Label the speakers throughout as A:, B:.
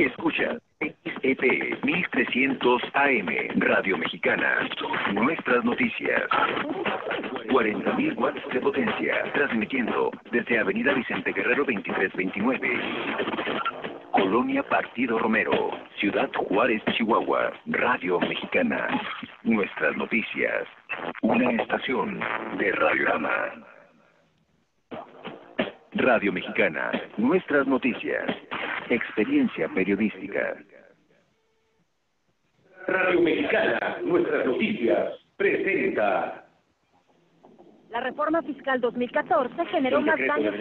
A: Escucha XEP 1300 AM Radio Mexicana. Nuestras noticias. 40.000 watts de potencia. Transmitiendo desde Avenida Vicente Guerrero 2329. Colonia Partido Romero. Ciudad Juárez, Chihuahua. Radio Mexicana. Nuestras noticias. Una estación de Radiorama. Radio Mexicana. Nuestras noticias. Experiencia periodística. Radio Mexicana, nuestras noticias, presenta.
B: La reforma fiscal 2014 generó más daños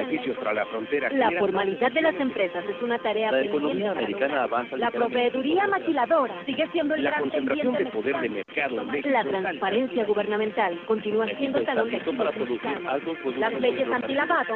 B: la formalidad
C: de las empresas es una tarea La economía americana avanza. La proveeduría maquiladora sigue siendo el la gran poder la transparencia gubernamental continúa siendo talón de
A: Las leyes antilavado.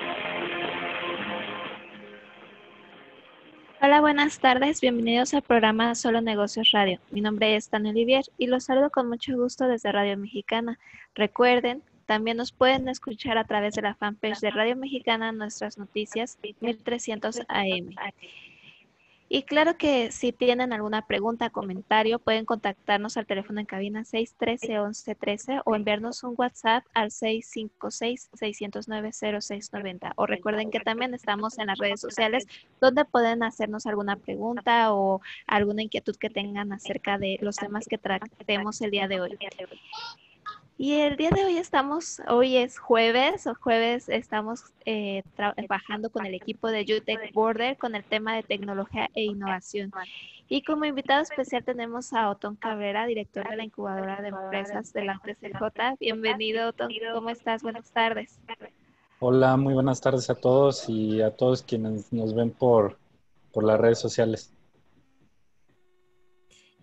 C: Hola, buenas tardes. Bienvenidos al programa Solo Negocios Radio. Mi nombre es Tania Olivier y los saludo con mucho gusto desde Radio Mexicana. Recuerden, también nos pueden escuchar a través de la fanpage de Radio Mexicana nuestras noticias 1300 AM. Y claro que si tienen alguna pregunta, comentario, pueden contactarnos al teléfono en cabina 613-1113 o enviarnos un WhatsApp al 656-609-0690. O recuerden que también estamos en las redes sociales donde pueden hacernos alguna pregunta o alguna inquietud que tengan acerca de los temas que tratemos el día de hoy. Y el día de hoy estamos, hoy es jueves, o jueves estamos eh, trabajando con el equipo de UTEC Border con el tema de tecnología e innovación. Y como invitado especial tenemos a Otón Cabrera, director de la incubadora de empresas de la Bienvenido, Otón. ¿Cómo estás? Buenas tardes.
B: Hola, muy buenas tardes a todos y a todos quienes nos ven por, por las redes sociales.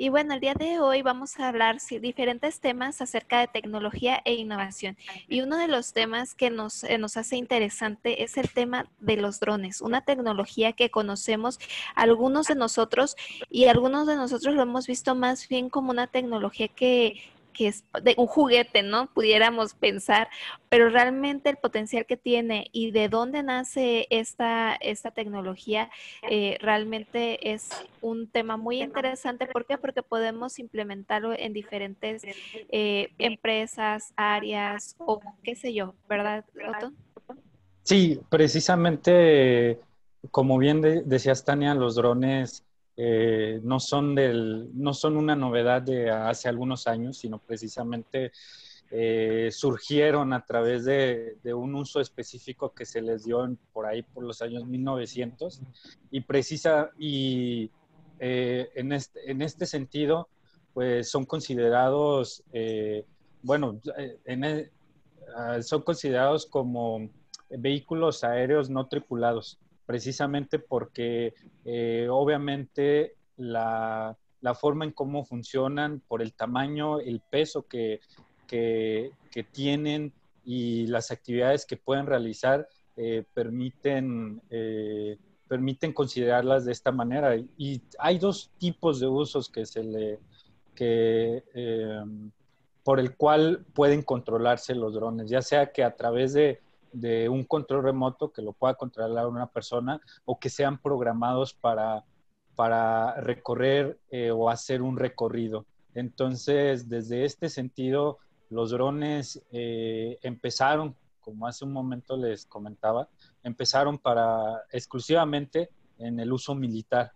C: Y bueno, el día de hoy vamos a hablar diferentes temas acerca de tecnología e innovación. Y uno de los temas que nos, eh, nos hace interesante es el tema de los drones, una tecnología que conocemos algunos de nosotros y algunos de nosotros lo hemos visto más bien como una tecnología que que es de un juguete, ¿no? Pudiéramos pensar, pero realmente el potencial que tiene y de dónde nace esta, esta tecnología eh, realmente es un tema muy interesante. ¿Por qué? Porque podemos implementarlo en diferentes eh, empresas, áreas o qué sé yo, ¿verdad, Otto?
B: Sí, precisamente, como bien decías, Tania, los drones eh, no, son del, no son una novedad de hace algunos años, sino precisamente eh, surgieron a través de, un uso específico que se les dio por ahí por los años 1900 y precisa y eh, este, en, este, sentido pues son considerados bueno e, ah, son considerados como vehículos aéreos no tripulados precisamente porque eh, obviamente la, forma en cómo funcionan, por el tamaño, el peso que, tienen y las actividades que pueden realizar eh, permiten, eh, permiten considerarlas de esta manera. Y hay dos tipos de usos que se le... por el cual pueden controlarse los drones, ya sea que a través de de un control remoto que lo pueda controlar una persona o que sean programados para, para recorrer eh, o hacer un recorrido. Entonces, desde este sentido, los drones eh, empezaron, como hace un momento les comentaba, empezaron para exclusivamente en el uso militar.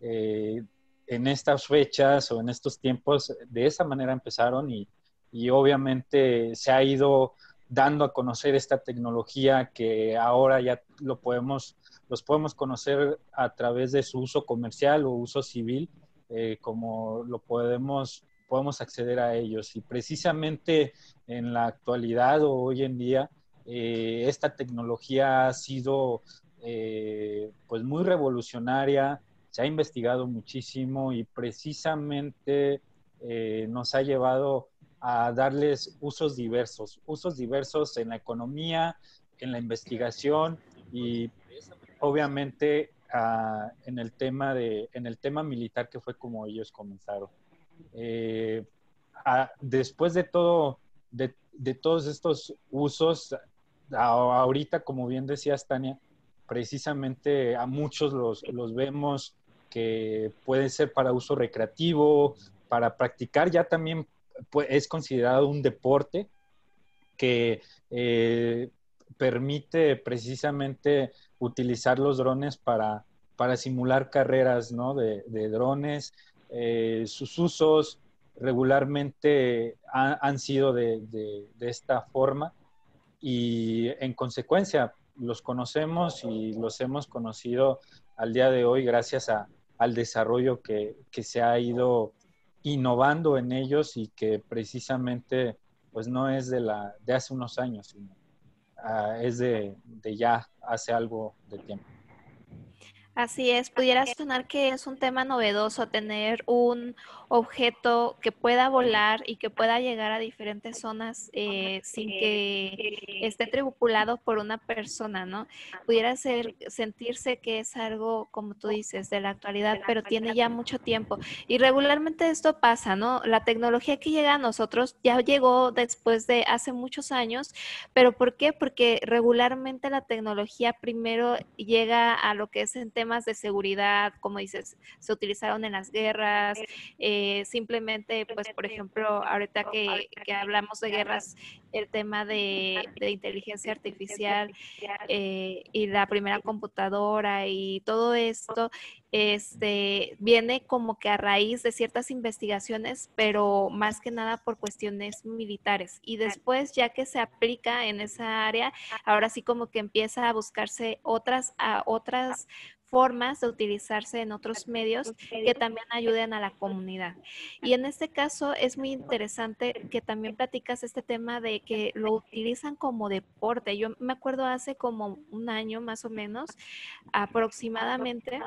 B: Eh, en estas fechas o en estos tiempos, de esa manera empezaron y, y obviamente se ha ido dando a conocer esta tecnología que ahora ya lo podemos, los podemos conocer a través de su uso comercial o uso civil, eh, como lo podemos, podemos acceder a ellos. Y precisamente en la actualidad o hoy en día, eh, esta tecnología ha sido eh, pues muy revolucionaria, se ha investigado muchísimo y precisamente nos ha llevado a darles usos diversos, usos diversos en la economía, en la investigación y obviamente ah, en, el tema de, en el tema militar que fue como ellos comenzaron. Eh, ah, después de todo, de, todos estos usos, ahorita, como bien decías, Tania, precisamente a muchos los, los vemos que pueden ser para uso recreativo, para practicar ya también pues, es considerado un deporte que eh, permite precisamente utilizar los drones para, para simular carreras de, drones. Eh, sus usos regularmente han sido de, esta forma y en consecuencia los conocemos y los hemos conocido al día de hoy gracias al desarrollo que, que se ha ido innovando en ellos y que precisamente pues no es de, la, de hace unos años, sino ah, es de, de ya hace algo de tiempo.
C: Así es, pudiera sonar que es un tema novedoso tener un, objeto que pueda volar y que pueda llegar a diferentes zonas eh, sin que esté tripulado por una persona, ¿no? Pudiera ser, sentirse que es algo, como tú dices, de la actualidad, pero tiene ya mucho tiempo. Y regularmente esto pasa, ¿no? La tecnología que llega a nosotros ya llegó después de hace muchos años, pero ¿por qué? Porque regularmente la tecnología primero llega a lo que es en temas de seguridad, como dices, se utilizaron en las guerras. Eh, simplemente, pues, por ejemplo, ahorita que, hablamos de guerras, el tema de, inteligencia artificial eh, y la primera computadora y todo esto, este, viene como que a raíz de ciertas investigaciones, pero más que nada por cuestiones militares. Y después, ya que se aplica en esa área, ahora sí como que empieza a buscarse otras, a otras formas de utilizarse en otros medios que también ayuden a la comunidad. Y en este caso es muy interesante que también platicas este tema de que lo utilizan como deporte. Yo me acuerdo hace como un año más o menos aproximadamente.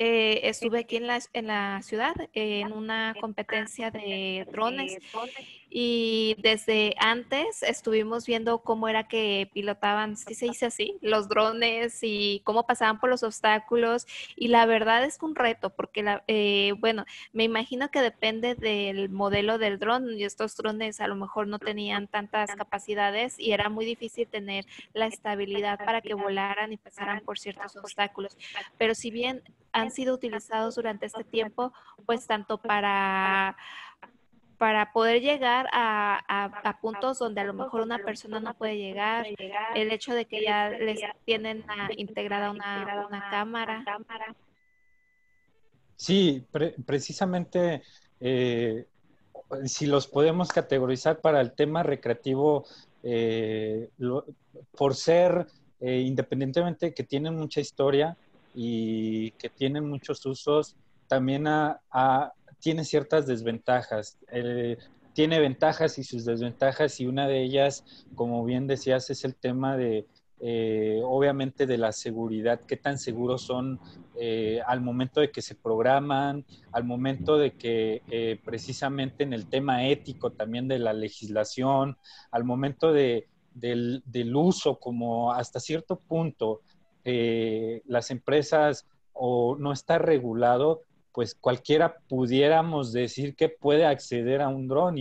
C: Eh, estuve aquí en la, en la ciudad en una competencia de drones y desde antes estuvimos viendo cómo era que pilotaban, si se dice así, los drones y cómo pasaban por los obstáculos. Y la verdad es que un reto, porque, eh, bueno, me imagino que depende del modelo del dron y estos drones a lo mejor no tenían tantas capacidades y era muy difícil tener la estabilidad para que volaran y pasaran por ciertos obstáculos. Pero si bien han sido utilizados durante este tiempo, pues tanto para para poder llegar a, puntos donde a lo mejor una persona no puede llegar, el hecho de que ya les tienen integrada una, cámara.
B: Sí, precisamente eh, si los podemos categorizar para el tema recreativo, eh, por ser eh, independientemente que tienen mucha historia y que tienen muchos usos, también a tiene ciertas desventajas. Eh, tiene ventajas y sus desventajas y una de ellas, como bien decías, es el tema de, eh, obviamente, de la seguridad, qué tan seguros son eh, al momento de que se programan, al momento de que precisamente en el tema ético también de la legislación, al momento del, del, uso, como hasta cierto punto las empresas o no está regulado, pues cualquiera pudiéramos decir que puede acceder a un dron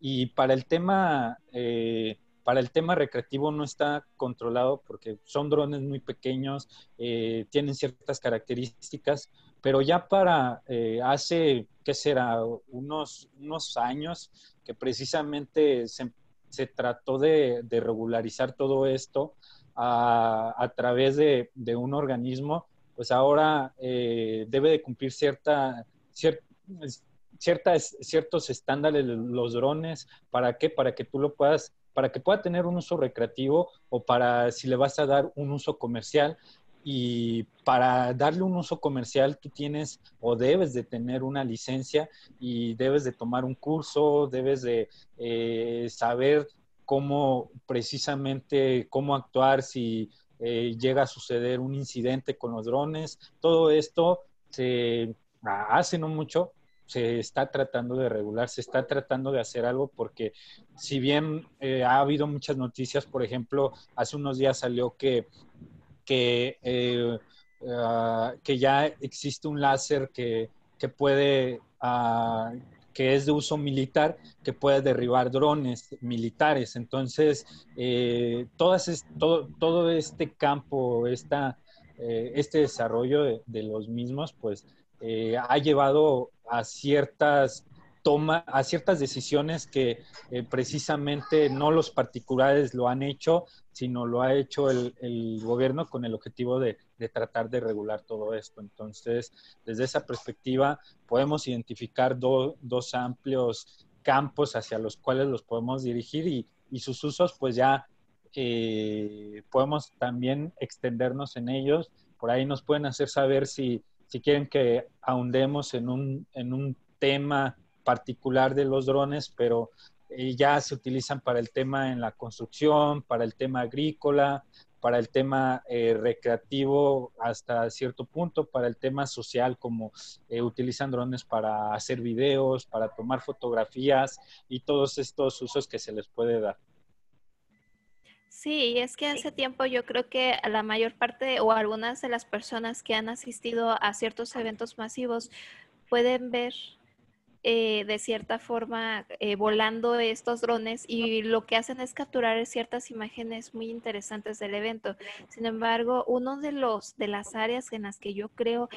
B: y, para el tema... Eh, para el tema recreativo no está controlado porque son drones muy pequeños, eh, tienen ciertas características, pero ya para eh, hace, ¿qué será? Unos, unos años que precisamente se, trató de, regularizar todo esto a, través de, un organismo pues ahora eh, debe de cumplir cierta, ciertas, ciertos estándares los drones. ¿Para qué? Para que tú lo puedas, para que pueda tener un uso recreativo o para si le vas a dar un uso comercial. Y para darle un uso comercial, tú tienes o debes de tener una licencia y debes de tomar un curso, debes de eh, saber cómo precisamente, cómo actuar si eh, llega a suceder un incidente con los drones, todo esto se hace no mucho, se está tratando de regular, se está tratando de hacer algo porque si bien eh, ha habido muchas noticias, por ejemplo, hace unos días salió que, que, eh, ah, ya existe un láser que, puede ah, que es de uso militar, que puede derribar drones militares. Entonces, eh, todas todo, este campo, esta, eh, este desarrollo de, los mismos, pues eh, ha llevado a ciertas toma, a ciertas decisiones que eh, precisamente no los particulares lo han hecho, sino lo ha hecho el, gobierno con el objetivo de, tratar de regular todo esto. Entonces, desde esa perspectiva, podemos identificar dos amplios campos hacia los cuales los podemos dirigir y, sus usos, pues ya eh, podemos también extendernos en ellos. Por ahí nos pueden hacer saber si, quieren que ahondemos en un, en un tema particular de los drones, pero eh, ya se utilizan para el tema en la construcción, para el tema agrícola, para el tema eh, recreativo hasta cierto punto, para el tema social, como eh, utilizan drones para hacer videos, para tomar fotografías y todos estos usos que se les puede dar.
C: Sí, es que hace tiempo yo creo que la mayor parte o algunas de las personas que han asistido a ciertos eventos masivos pueden ver eh, de cierta forma eh, volando estos drones y lo que hacen es capturar ciertas imágenes muy interesantes del evento. Sin embargo, uno de los de las áreas en las que yo creo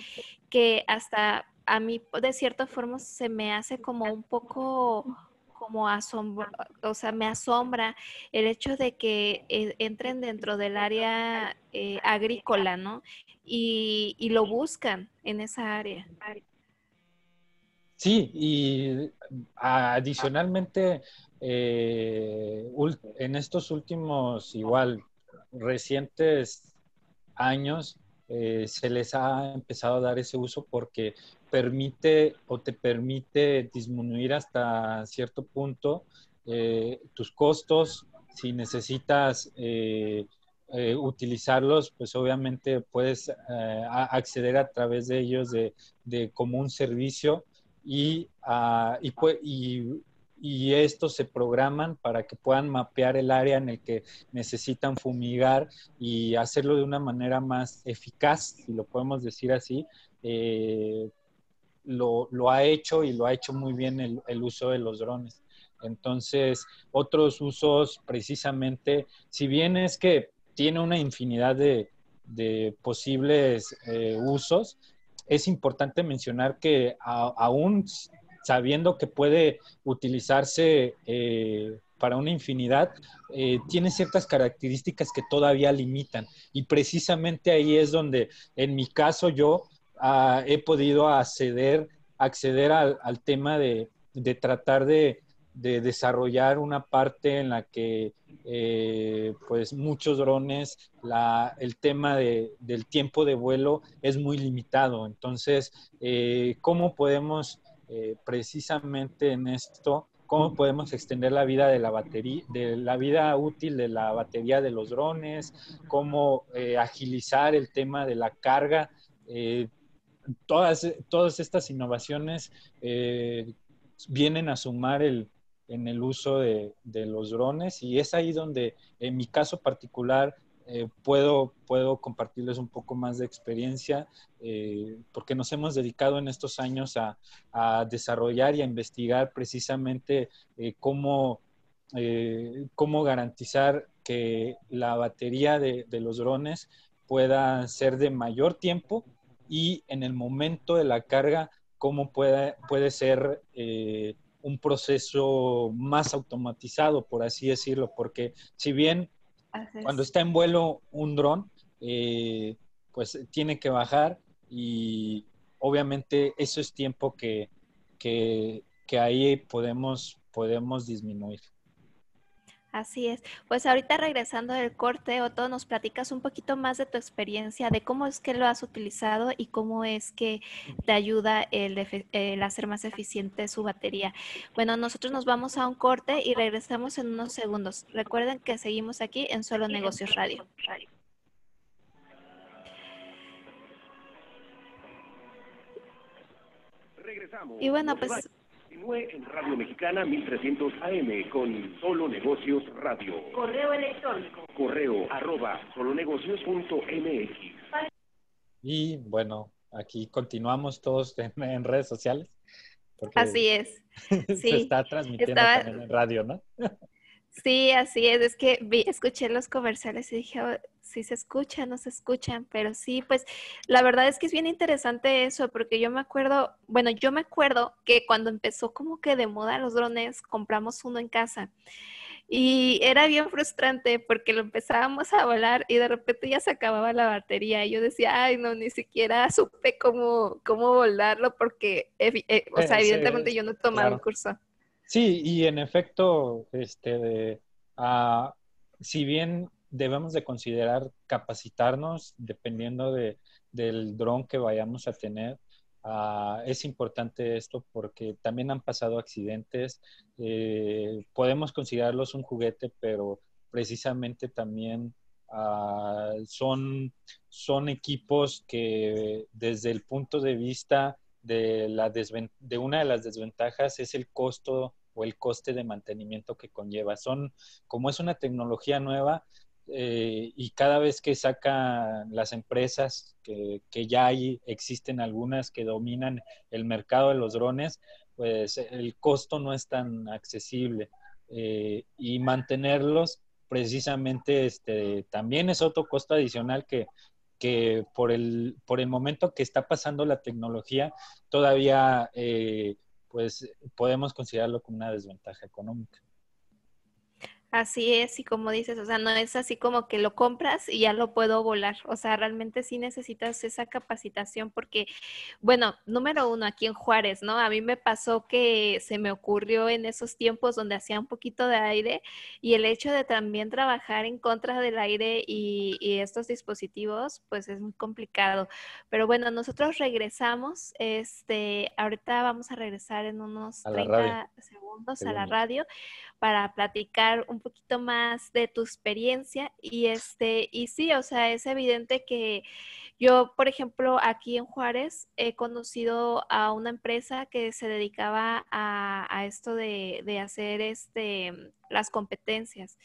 C: que hasta a mí de cierta forma se me hace como un poco como asombro, o sea, me asombra el hecho de que eh, entren dentro del área agrícola, ¿no? Y, y lo buscan en esa área.
B: Sí, y adicionalmente, eh, en estos últimos, igual, recientes años, eh, se les ha empezado a dar ese uso porque permite o te permite disminuir hasta cierto punto eh, tus costos. Si necesitas utilizarlos, pues obviamente puedes acceder a través de ellos de, de como un servicio y, ah, y, y, estos se programan para que puedan mapear el área en el que necesitan fumigar y hacerlo de una manera más eficaz, si lo podemos decir así. Eh, lo, ha hecho y lo ha hecho muy bien el, uso de los drones. Entonces, otros usos precisamente, si bien es que tiene una infinidad de, posibles eh, usos, es importante mencionar que aún sabiendo que puede utilizarse eh, para una infinidad, eh, tiene ciertas características que todavía limitan. Y precisamente ahí es donde, en mi caso, yo ah, he podido acceder, acceder al, tema de tratar de, de desarrollar una parte en la que eh, pues muchos drones, la, el tema del tiempo de vuelo es muy limitado. Entonces, eh, ¿cómo podemos eh, precisamente en esto, cómo podemos extender la vida de la batería, de la vida útil de la batería de los drones, cómo agilizar el tema de la carga? todas, todas estas innovaciones vienen a sumar el, en el uso de, los drones y es ahí donde en mi caso particular eh, puedo, puedo compartirles un poco más de experiencia eh, porque nos hemos dedicado en estos años a, desarrollar y a investigar precisamente eh, cómo, cómo garantizar que la batería de, los drones pueda ser de mayor tiempo y en el momento de la carga cómo puede, puede ser un proceso más automatizado, por así decirlo, porque si bien cuando está en vuelo un dron, eh, pues tiene que bajar y obviamente eso es tiempo que, que ahí podemos, podemos disminuir.
C: Así es. Pues ahorita regresando del corte, Otto, nos platicas un poquito más de tu experiencia, de cómo es que lo has utilizado y cómo es que te ayuda el, el hacer más eficiente su batería. Bueno, nosotros nos vamos a un corte y regresamos en unos segundos. Recuerden que seguimos aquí en Solo Negocios Radio. Regresamos. Y bueno, pues Continúe en
A: Radio Mexicana 1300 AM con Solo Negocios Radio.
C: Correo electrónico.
A: Correo arroba solonegocios.mx.
B: Y bueno, aquí continuamos todos en, redes sociales. Así es.
C: Se está
B: transmitiendo también en radio, ¿no?
C: Sí, así es. Es que vi, escuché los comerciales y dije, oh, si se escuchan, no se escuchan, pero sí, pues la verdad es que es bien interesante eso, porque yo me acuerdo, bueno, yo me acuerdo que cuando empezó como que de moda los drones, compramos uno en casa. Y era bien frustrante porque lo empezábamos a volar y de repente ya se acababa la batería. Y yo decía, ay, no, ni siquiera supe cómo, cómo volarlo porque, eh, o eh, sea, evidentemente yo no he tomado curso.
B: Sí, y en efecto, este, de, ah, si bien debemos de considerar capacitarnos dependiendo de, del dron que vayamos a tener, ah, es importante esto porque también han pasado accidentes. Eh, podemos considerarlos un juguete, pero precisamente también ah, son, son equipos que desde el punto de vista de, una de las desventajas es el costo o el coste de mantenimiento que conlleva. Son, como es una tecnología nueva, eh, y cada vez que sacan las empresas, que, ya hay, existen algunas que dominan el mercado de los drones, pues el costo no es tan accesible. Eh, y mantenerlos precisamente este, también es otro costo adicional que, que por el, por el momento que está pasando la tecnología, todavía eh, pues podemos considerarlo como una desventaja económica.
C: Así es, y como dices, o sea, no es así como que lo compras y ya lo puedo volar. O sea, realmente sí necesitas esa capacitación porque, bueno, número uno, aquí en Juárez, ¿no? A mí me pasó que se me ocurrió en esos tiempos donde hacía un poquito de aire y el hecho de también trabajar en contra del aire y, estos dispositivos, pues es muy complicado. Pero bueno, nosotros regresamos, este, ahorita vamos a regresar en unos 30 segundos a la radio para platicar un un poquito más de tu experiencia y este, y sí, o sea, es evidente que yo, por ejemplo, aquí en Juárez he conocido a una empresa que se dedicaba a, esto de, hacer este, las competencias.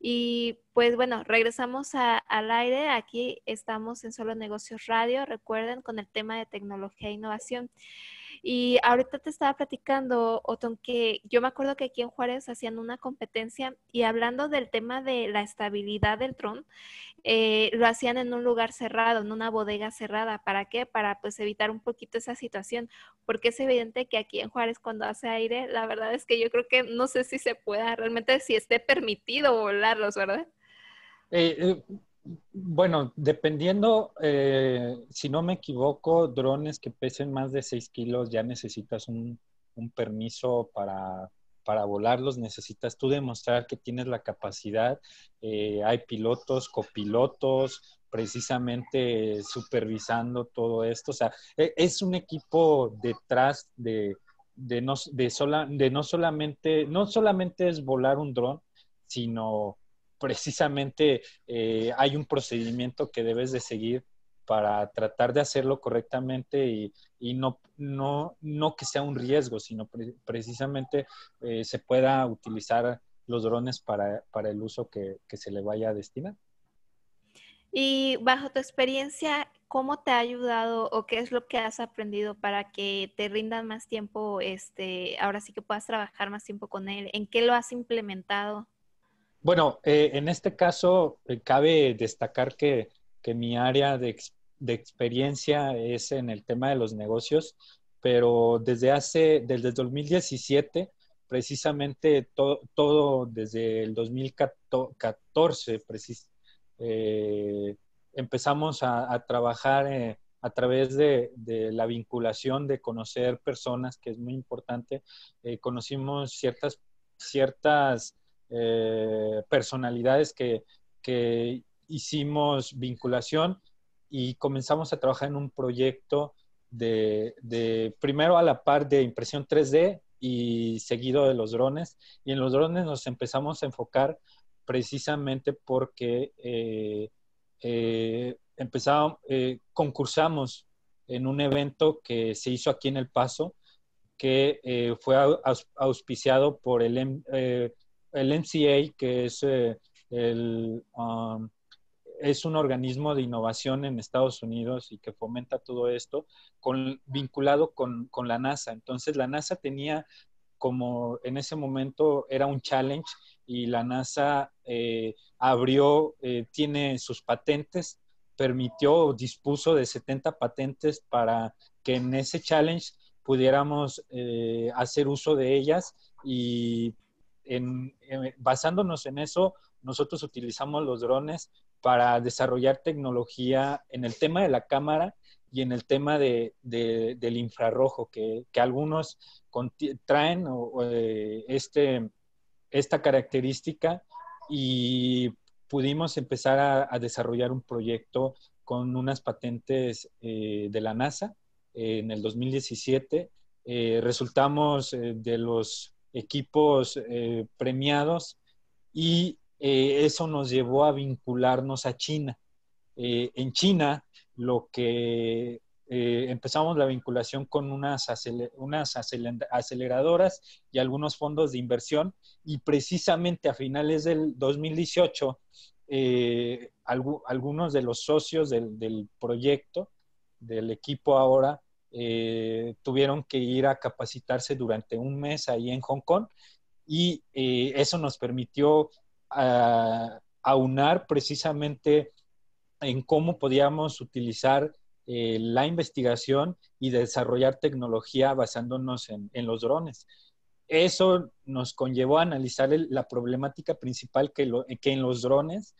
C: Y pues bueno, regresamos al aire. Aquí estamos en Solo Negocios Radio, recuerden, con el tema de tecnología e innovación. Y ahorita te estaba platicando, Otón, que yo me acuerdo que aquí en Juárez hacían una competencia y hablando del tema de la estabilidad del tron, eh, lo hacían en un lugar cerrado, en una bodega cerrada. ¿Para qué? Para pues evitar un poquito esa situación, porque es evidente que aquí en Juárez cuando hace aire, la verdad es que yo creo que no sé si se pueda realmente, si esté permitido volarlos, ¿verdad?
B: Eh, eh, bueno, dependiendo, eh, si no me equivoco, drones que pesen más de 6 kilos ya necesitas un, permiso para, para, volarlos, necesitas tú demostrar que tienes la capacidad. Eh, hay pilotos, copilotos, precisamente supervisando todo esto. O sea, e, es un equipo detrás de, no, sola, de no solamente, no solamente es volar un dron, sino precisamente eh, hay un procedimiento que debes de seguir para tratar de hacerlo correctamente y, no, no, no que sea un riesgo, sino precisamente eh, se pueda utilizar los drones para, el uso que, se le vaya a destinar.
C: Y bajo tu experiencia, ¿cómo te ha ayudado o qué es lo que has aprendido para que te rindan más tiempo, este, ahora sí que puedas trabajar más tiempo con él? ¿En qué lo has implementado?
B: Bueno, eh, en este caso eh, cabe destacar que, que, mi área de, de experiencia es en el tema de los negocios, pero desde hace, desde 2017, precisamente todo desde el 2014, precis, eh, empezamos a, trabajar a través de, de, la vinculación, de conocer personas, que es muy importante. conocimos ciertas, ciertas eh, personalidades que, hicimos vinculación y comenzamos a trabajar en un proyecto de, primero a la par de impresión 3D y seguido de los drones. Y en los drones nos empezamos a enfocar precisamente porque eh, eh, empezamos, concursamos en un evento que se hizo aquí en El Paso, que fue auspiciado por el, el NCA, que es, eh, um, es un organismo de innovación en Estados Unidos y que fomenta todo esto, con, vinculado con, la NASA. Entonces, la NASA tenía como en ese momento era un challenge y la NASA eh, abrió, eh, tiene sus patentes, permitió, dispuso de 70 patentes para que en ese challenge pudiéramos hacer uso de ellas y basándonos en eso, nosotros utilizamos los drones para desarrollar tecnología en el tema de la cámara y en el tema del infrarrojo, que, algunos traen eh, este, esta característica y pudimos empezar a, desarrollar un proyecto con unas patentes eh, de la NASA eh, en el 2017. resultamos de los equipos eh, premiados y eh, eso nos llevó a vincularnos a China. Eh, en China, lo que empezamos la vinculación con unas, unas aceleradoras y algunos fondos de inversión y precisamente a finales del 2018, algunos de los socios del, del proyecto, del equipo ahora, eh, tuvieron que ir a capacitarse durante un mes ahí en Hong Kong y eh, eso nos permitió ah, aunar precisamente en cómo podíamos utilizar eh, la investigación y desarrollar tecnología basándonos en, los drones. Eso nos conllevó a analizar la problemática principal que, en los drones,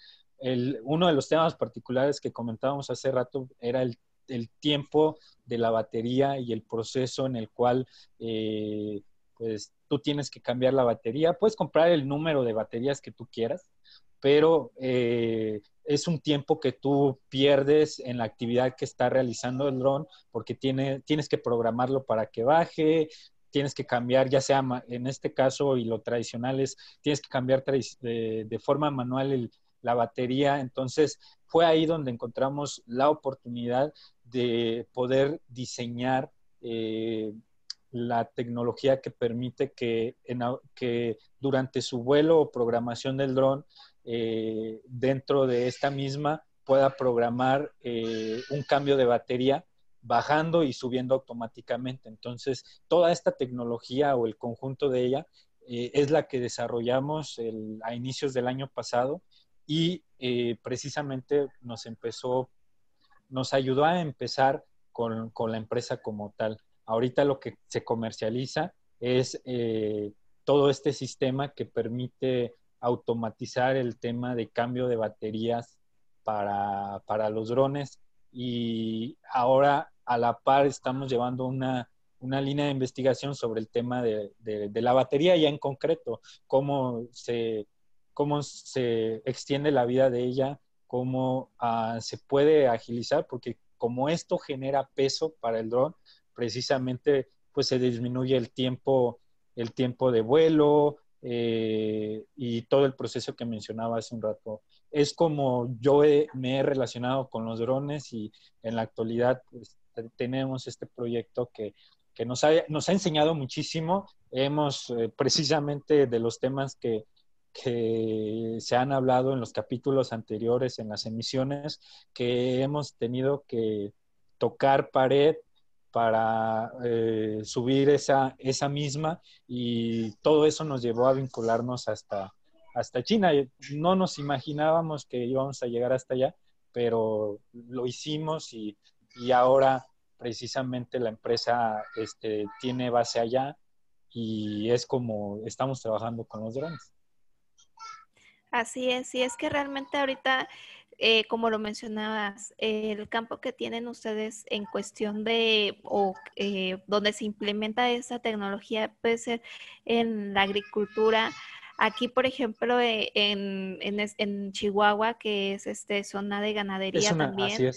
B: uno de los temas particulares que comentábamos hace rato era el el tiempo de la batería y el proceso en el cual eh, pues tú tienes que cambiar la batería. Puedes comprar el número de baterías que tú quieras, pero eh, es un tiempo que tú pierdes en la actividad que está realizando el dron porque tiene, tienes que programarlo para que baje, tienes que cambiar, ya sea en este caso y lo tradicional es, tienes que cambiar de, forma manual la batería. Entonces, fue ahí donde encontramos la oportunidad de poder diseñar eh, la tecnología que permite que, durante su vuelo o programación del dron, eh, dentro de esta misma, pueda programar eh, un cambio de batería bajando y subiendo automáticamente. Entonces, toda esta tecnología o el conjunto de ella es la que desarrollamos a inicios del año pasado y precisamente nos empezó nos ayudó a empezar con, la empresa como tal. Ahorita lo que se comercializa es eh, todo este sistema que permite automatizar el tema de cambio de baterías para, los drones y ahora a la par estamos llevando una, línea de investigación sobre el tema de, la batería ya en concreto, cómo se, cómo se extiende la vida de ella, cómo ah, se puede agilizar, porque como esto genera peso para el dron, precisamente pues se disminuye el tiempo, el tiempo de vuelo eh, y todo el proceso que mencionaba hace un rato. Es como yo me he relacionado con los drones y en la actualidad pues, tenemos este proyecto que, que nos, ha, nos, ha, enseñado muchísimo. Hemos eh, precisamente de los temas que, que se han hablado en los capítulos anteriores, en las emisiones, que hemos tenido que tocar pared para eh, subir esa, misma y todo eso nos llevó a vincularnos hasta, hasta China. No nos imaginábamos que íbamos a llegar hasta allá, pero lo hicimos y, ahora precisamente la empresa este, tiene base allá y es como estamos trabajando con los drones.
C: Así es, sí es que realmente ahorita, eh, como lo mencionabas, el campo que tienen ustedes en cuestión de, o eh, donde se implementa esta tecnología puede ser en la agricultura. Aquí, por ejemplo, eh, en, Chihuahua, que es este zona de ganadería también.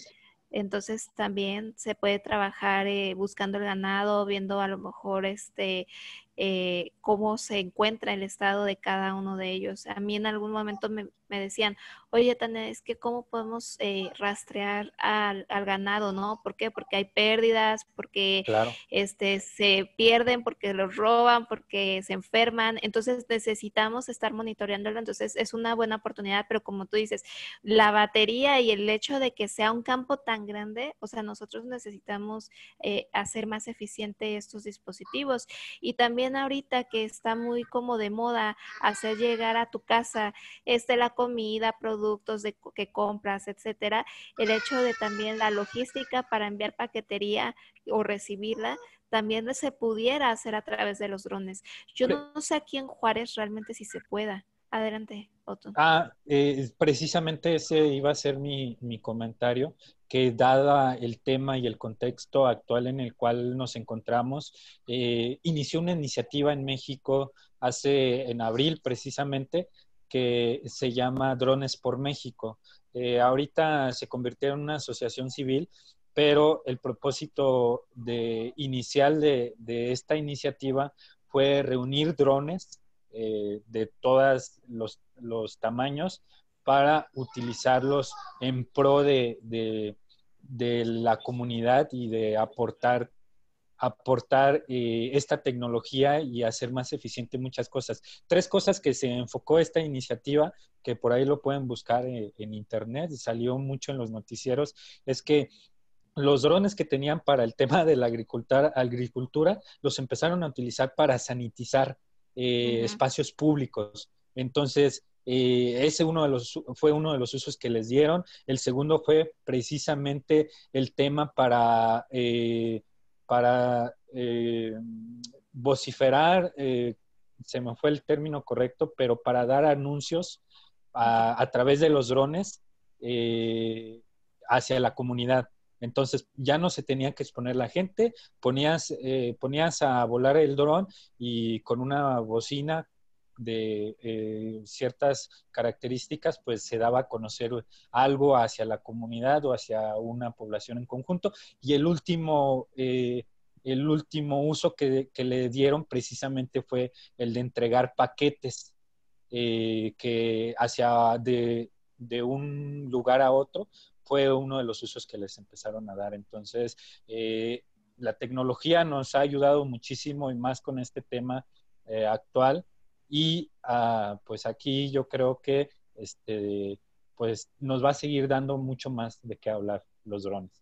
C: Entonces también se puede trabajar buscando el ganado, viendo a lo mejor este eh, cómo se encuentra el estado de cada uno de ellos. A mí en algún momento me me decían, oye, Tania, es que cómo podemos eh, rastrear al, ganado, ¿no? ¿Por qué? Porque hay pérdidas, porque este, se pierden, porque los roban, porque se enferman. Entonces necesitamos estar monitoreándolo. Entonces es una buena oportunidad, pero como tú dices, la batería y el hecho de que sea un campo tan grande, o sea, nosotros necesitamos eh, hacer más eficiente estos dispositivos. Y también ahorita que está muy como de moda hacer llegar a tu casa este, la comida, productos que compras, etcétera, el hecho de también la logística para enviar paquetería o recibirla, también se pudiera hacer a través de los drones. Yo no sé aquí en Juárez realmente si se pueda. Adelante, Otto.
B: Ah, eh, precisamente ese iba a ser mi, comentario, que dada el tema y el contexto actual en el cual nos encontramos, eh, inició una iniciativa en México hace en abril precisamente que se llama Drones por México. Eh, ahorita se convirtió en una asociación civil, pero el propósito inicial de, esta iniciativa fue reunir drones eh, de todos los, tamaños para utilizarlos en pro de la comunidad y de aportar aportar eh, esta tecnología y hacer más eficiente muchas cosas. Tres cosas que se enfocó esta iniciativa, que por ahí lo pueden buscar eh, en, internet, salió mucho en los noticieros, es que los drones que tenían para el tema de la agricultura, agricultura los empezaron a utilizar para sanitizar eh, espacios públicos. Entonces, ese uno de los, fue uno de los usos que les dieron. El segundo fue precisamente el tema para para eh, vociferar, eh, se me fue el término correcto, pero para dar anuncios a, través de los drones eh, hacia la comunidad. Entonces ya no se tenía que exponer la gente, ponías, ponías a volar el dron y con una bocina de eh, ciertas características, pues se daba a conocer algo hacia la comunidad o hacia una población en conjunto. Y el último, eh, el último uso que, le dieron precisamente fue el de entregar paquetes eh, que hacia de un lugar a otro fue uno de los usos que les empezaron a dar. Entonces, la tecnología nos ha ayudado muchísimo y más con este tema actual y ah, pues aquí yo creo que este, pues nos va a seguir dando mucho más de qué hablar los drones.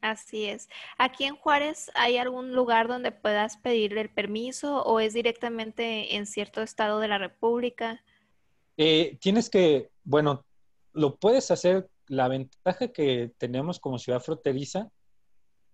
C: Así es. ¿Aquí en Juárez hay algún lugar donde puedas pedir el permiso o es directamente en cierto estado de la República?
B: Eh, tienes que, bueno, lo puedes hacer. La ventaja que tenemos como ciudad fronteriza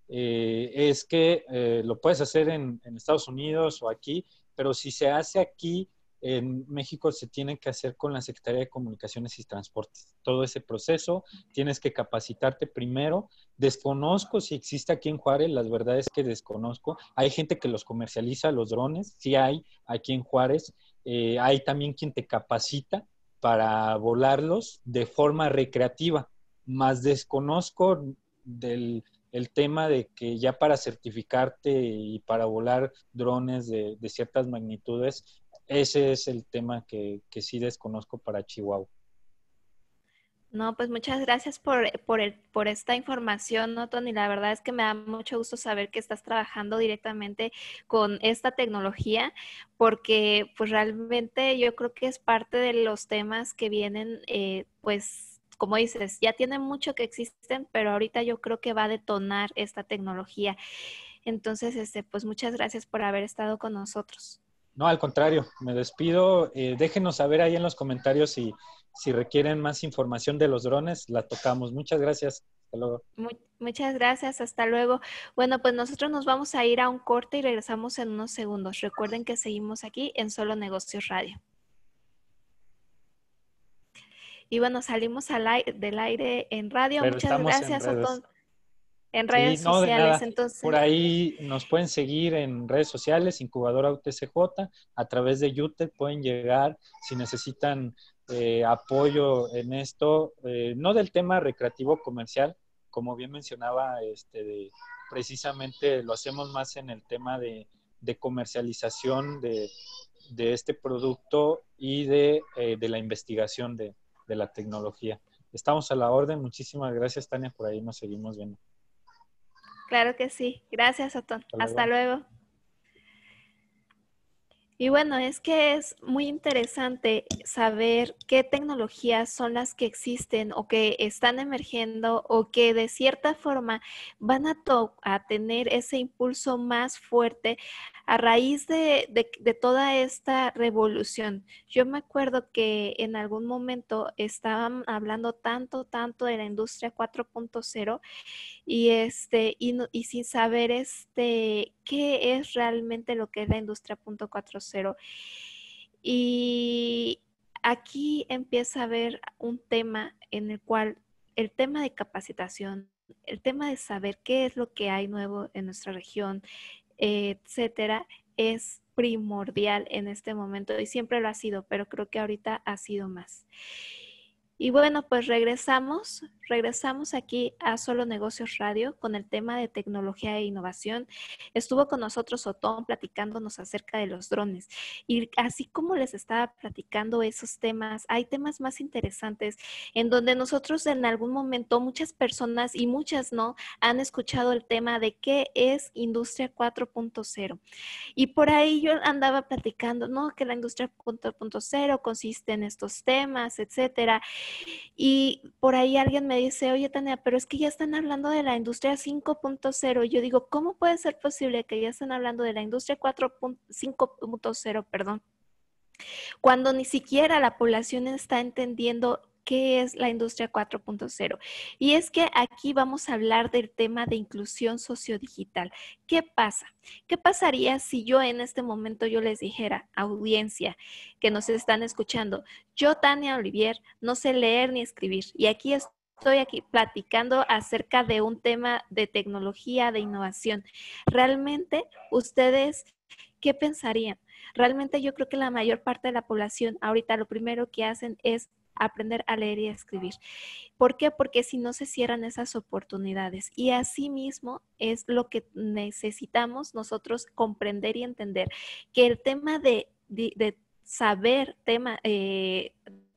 B: eh, es que eh, lo puedes hacer en, en, Estados Unidos o aquí pero si se hace aquí, en México se tiene que hacer con la Secretaría de Comunicaciones y Transportes. Todo ese proceso, tienes que capacitarte primero. Desconozco si existe aquí en Juárez, la verdad es que desconozco. Hay gente que los comercializa, los drones, sí hay aquí en Juárez. Eh, hay también quien te capacita para volarlos de forma recreativa, más desconozco del, el tema de que ya para certificarte y para volar drones de, ciertas magnitudes, ese es el tema que, sí desconozco para Chihuahua.
C: No, pues muchas gracias por, el, por esta información, ¿no, Tony? La verdad es que me da mucho gusto saber que estás trabajando directamente con esta tecnología, porque pues realmente yo creo que es parte de los temas que vienen, eh, pues como dices, ya tienen mucho que existen, pero ahorita yo creo que va a detonar esta tecnología. Entonces, este, pues muchas gracias por haber estado con nosotros.
B: No, al contrario, me despido. Eh, déjenos saber ahí en los comentarios si, si requieren más información de los drones, la tocamos. Muchas gracias. Hasta luego.
C: muchas gracias, hasta luego. Bueno, pues nosotros nos vamos a ir a un corte y regresamos en unos segundos. Recuerden que seguimos aquí en Solo Negocios Radio. Y bueno, salimos al del aire en radio. Muchas gracias en redes, en redes sociales. Entonces. Por
B: ahí nos pueden seguir en redes sociales, Incubadora UTCJ. A través de YouTube pueden llegar si necesitan eh, apoyo en esto, eh, no del tema recreativo comercial, como bien mencionaba, este, precisamente lo hacemos más en el tema de, comercialización de, este producto y de, eh, de la investigación de, de la tecnología. Estamos a la orden. Muchísimas gracias, Tania. Por ahí nos seguimos viendo.
C: Claro que sí. Gracias, Otón. Hasta, Hasta luego. Y bueno, es que es muy interesante saber qué tecnologías son las que existen o que están emergiendo o que de cierta forma van a, a tener ese impulso más fuerte a raíz de, toda esta revolución. Yo me acuerdo que en algún momento estaban hablando tanto, tanto de la industria 4.0 y, este, y, y, sin saber este, qué es realmente lo que es la industria 4.0. Y aquí empieza a haber un tema en el cual el tema de capacitación, el tema de saber qué es lo que hay nuevo en nuestra región, etcétera, es primordial en este momento y siempre lo ha sido, pero creo que ahorita ha sido más. Y bueno, pues regresamos, regresamos aquí a Solo Negocios Radio con el tema de tecnología e innovación. Estuvo con nosotros Otón platicándonos acerca de los drones. Y así como les estaba platicando esos temas, hay temas más interesantes en donde nosotros en algún momento, muchas personas y muchas no, han escuchado el tema de qué es Industria 4.0. Y por ahí yo andaba platicando, no, que la Industria 4.0 consiste en estos temas, etcétera y por ahí alguien me dice, oye Tania, pero es que ya están hablando de la industria 5.0. Yo digo, ¿cómo puede ser posible que ya estén hablando de la industria 4.5.0 perdón? Cuando ni siquiera la población está entendiendo qué es la industria 4.0. Y es que aquí vamos a hablar del tema de inclusión sociodigital. ¿Qué pasa? ¿Qué pasaría si yo en este momento yo les dijera, audiencia que nos están escuchando, yo, Tania Olivier, no sé leer ni escribir y aquí estoy aquí platicando acerca de un tema de tecnología, de innovación. Realmente, ustedes, ¿qué pensarían? Realmente yo creo que la mayor parte de la población ahorita lo primero que hacen es aprender a leer y a escribir. ¿Por qué? Porque si no se cierran esas oportunidades. Y asimismo es lo que necesitamos nosotros comprender y entender, que el tema de, saber tema, eh,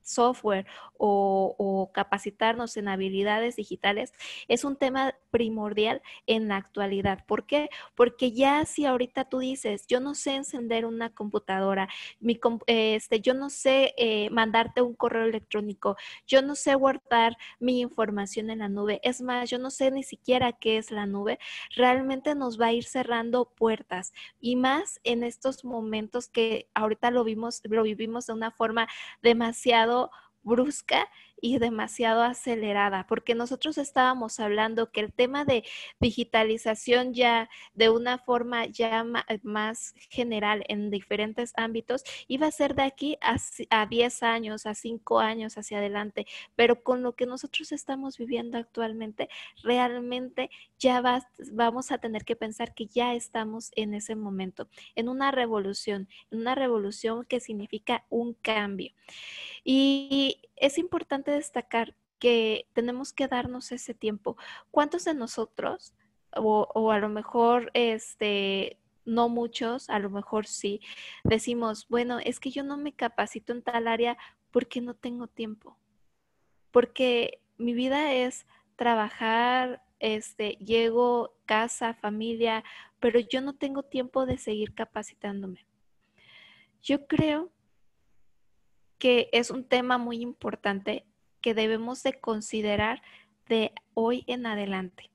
C: software o, capacitarnos en habilidades digitales es un tema primordial en la actualidad. ¿Por qué? Porque ya si ahorita tú dices, yo no sé encender una computadora, mi, este, yo no sé eh, mandarte un correo electrónico, yo no sé guardar mi información en la nube, es más, yo no sé ni siquiera qué es la nube, realmente nos va a ir cerrando puertas y más en estos momentos que ahorita lo vimos, lo vivimos de una forma demasiado brusca y demasiado acelerada, porque nosotros estábamos hablando que el tema de digitalización ya de una forma ya eh, más general en diferentes ámbitos iba a ser de aquí a, 10 años, a 5 años hacia adelante, pero con lo que nosotros estamos viviendo actualmente, realmente ya vamos a tener que pensar que ya estamos en ese momento, en una revolución, en una revolución que significa un cambio. Y es importante destacar que tenemos que darnos ese tiempo. ¿Cuántos de nosotros, o, a lo mejor este, no muchos, a lo mejor sí, decimos, bueno, es que yo no me capacito en tal área porque no tengo tiempo, porque mi vida es trabajar, este, llego, casa, familia, pero yo no tengo tiempo de seguir capacitándome. Yo creo que es un tema muy importante que debemos de considerar de hoy en adelante.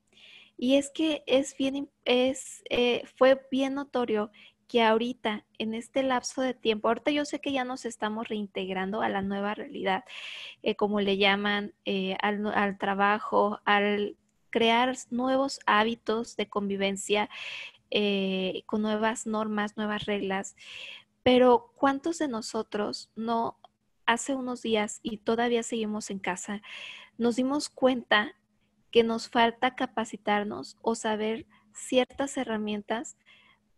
C: Y es que es bien, es, eh, fue bien notorio que ahorita, en este lapso de tiempo, ahorita yo sé que ya nos estamos reintegrando a la nueva realidad, eh, como le llaman, eh, al, trabajo, al crear nuevos hábitos de convivencia con nuevas normas, nuevas reglas, pero ¿cuántos de nosotros no hace unos días y todavía seguimos en casa, nos dimos cuenta que nos falta capacitarnos o saber ciertas herramientas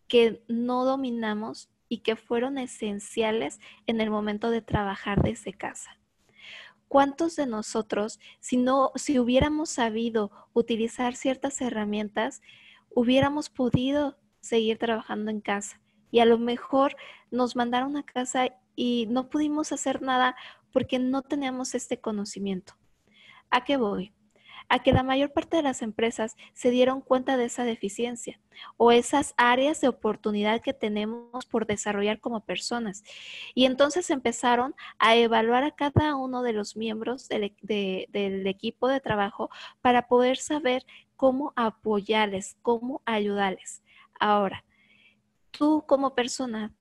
C: que no dominamos y que fueron esenciales en el momento de trabajar desde casa. ¿Cuántos de nosotros, si no, si hubiéramos sabido utilizar ciertas herramientas, hubiéramos podido seguir trabajando en casa? Y a lo mejor nos mandaron a casa y no pudimos hacer nada porque no teníamos este conocimiento. ¿A qué voy? A que la mayor parte de las empresas se dieron cuenta de esa deficiencia o esas áreas de oportunidad que tenemos por desarrollar como personas. Y entonces empezaron a evaluar a cada uno de los miembros del, e-, equipo de trabajo para poder saber cómo apoyarles, cómo ayudarles. Ahora, tú como persona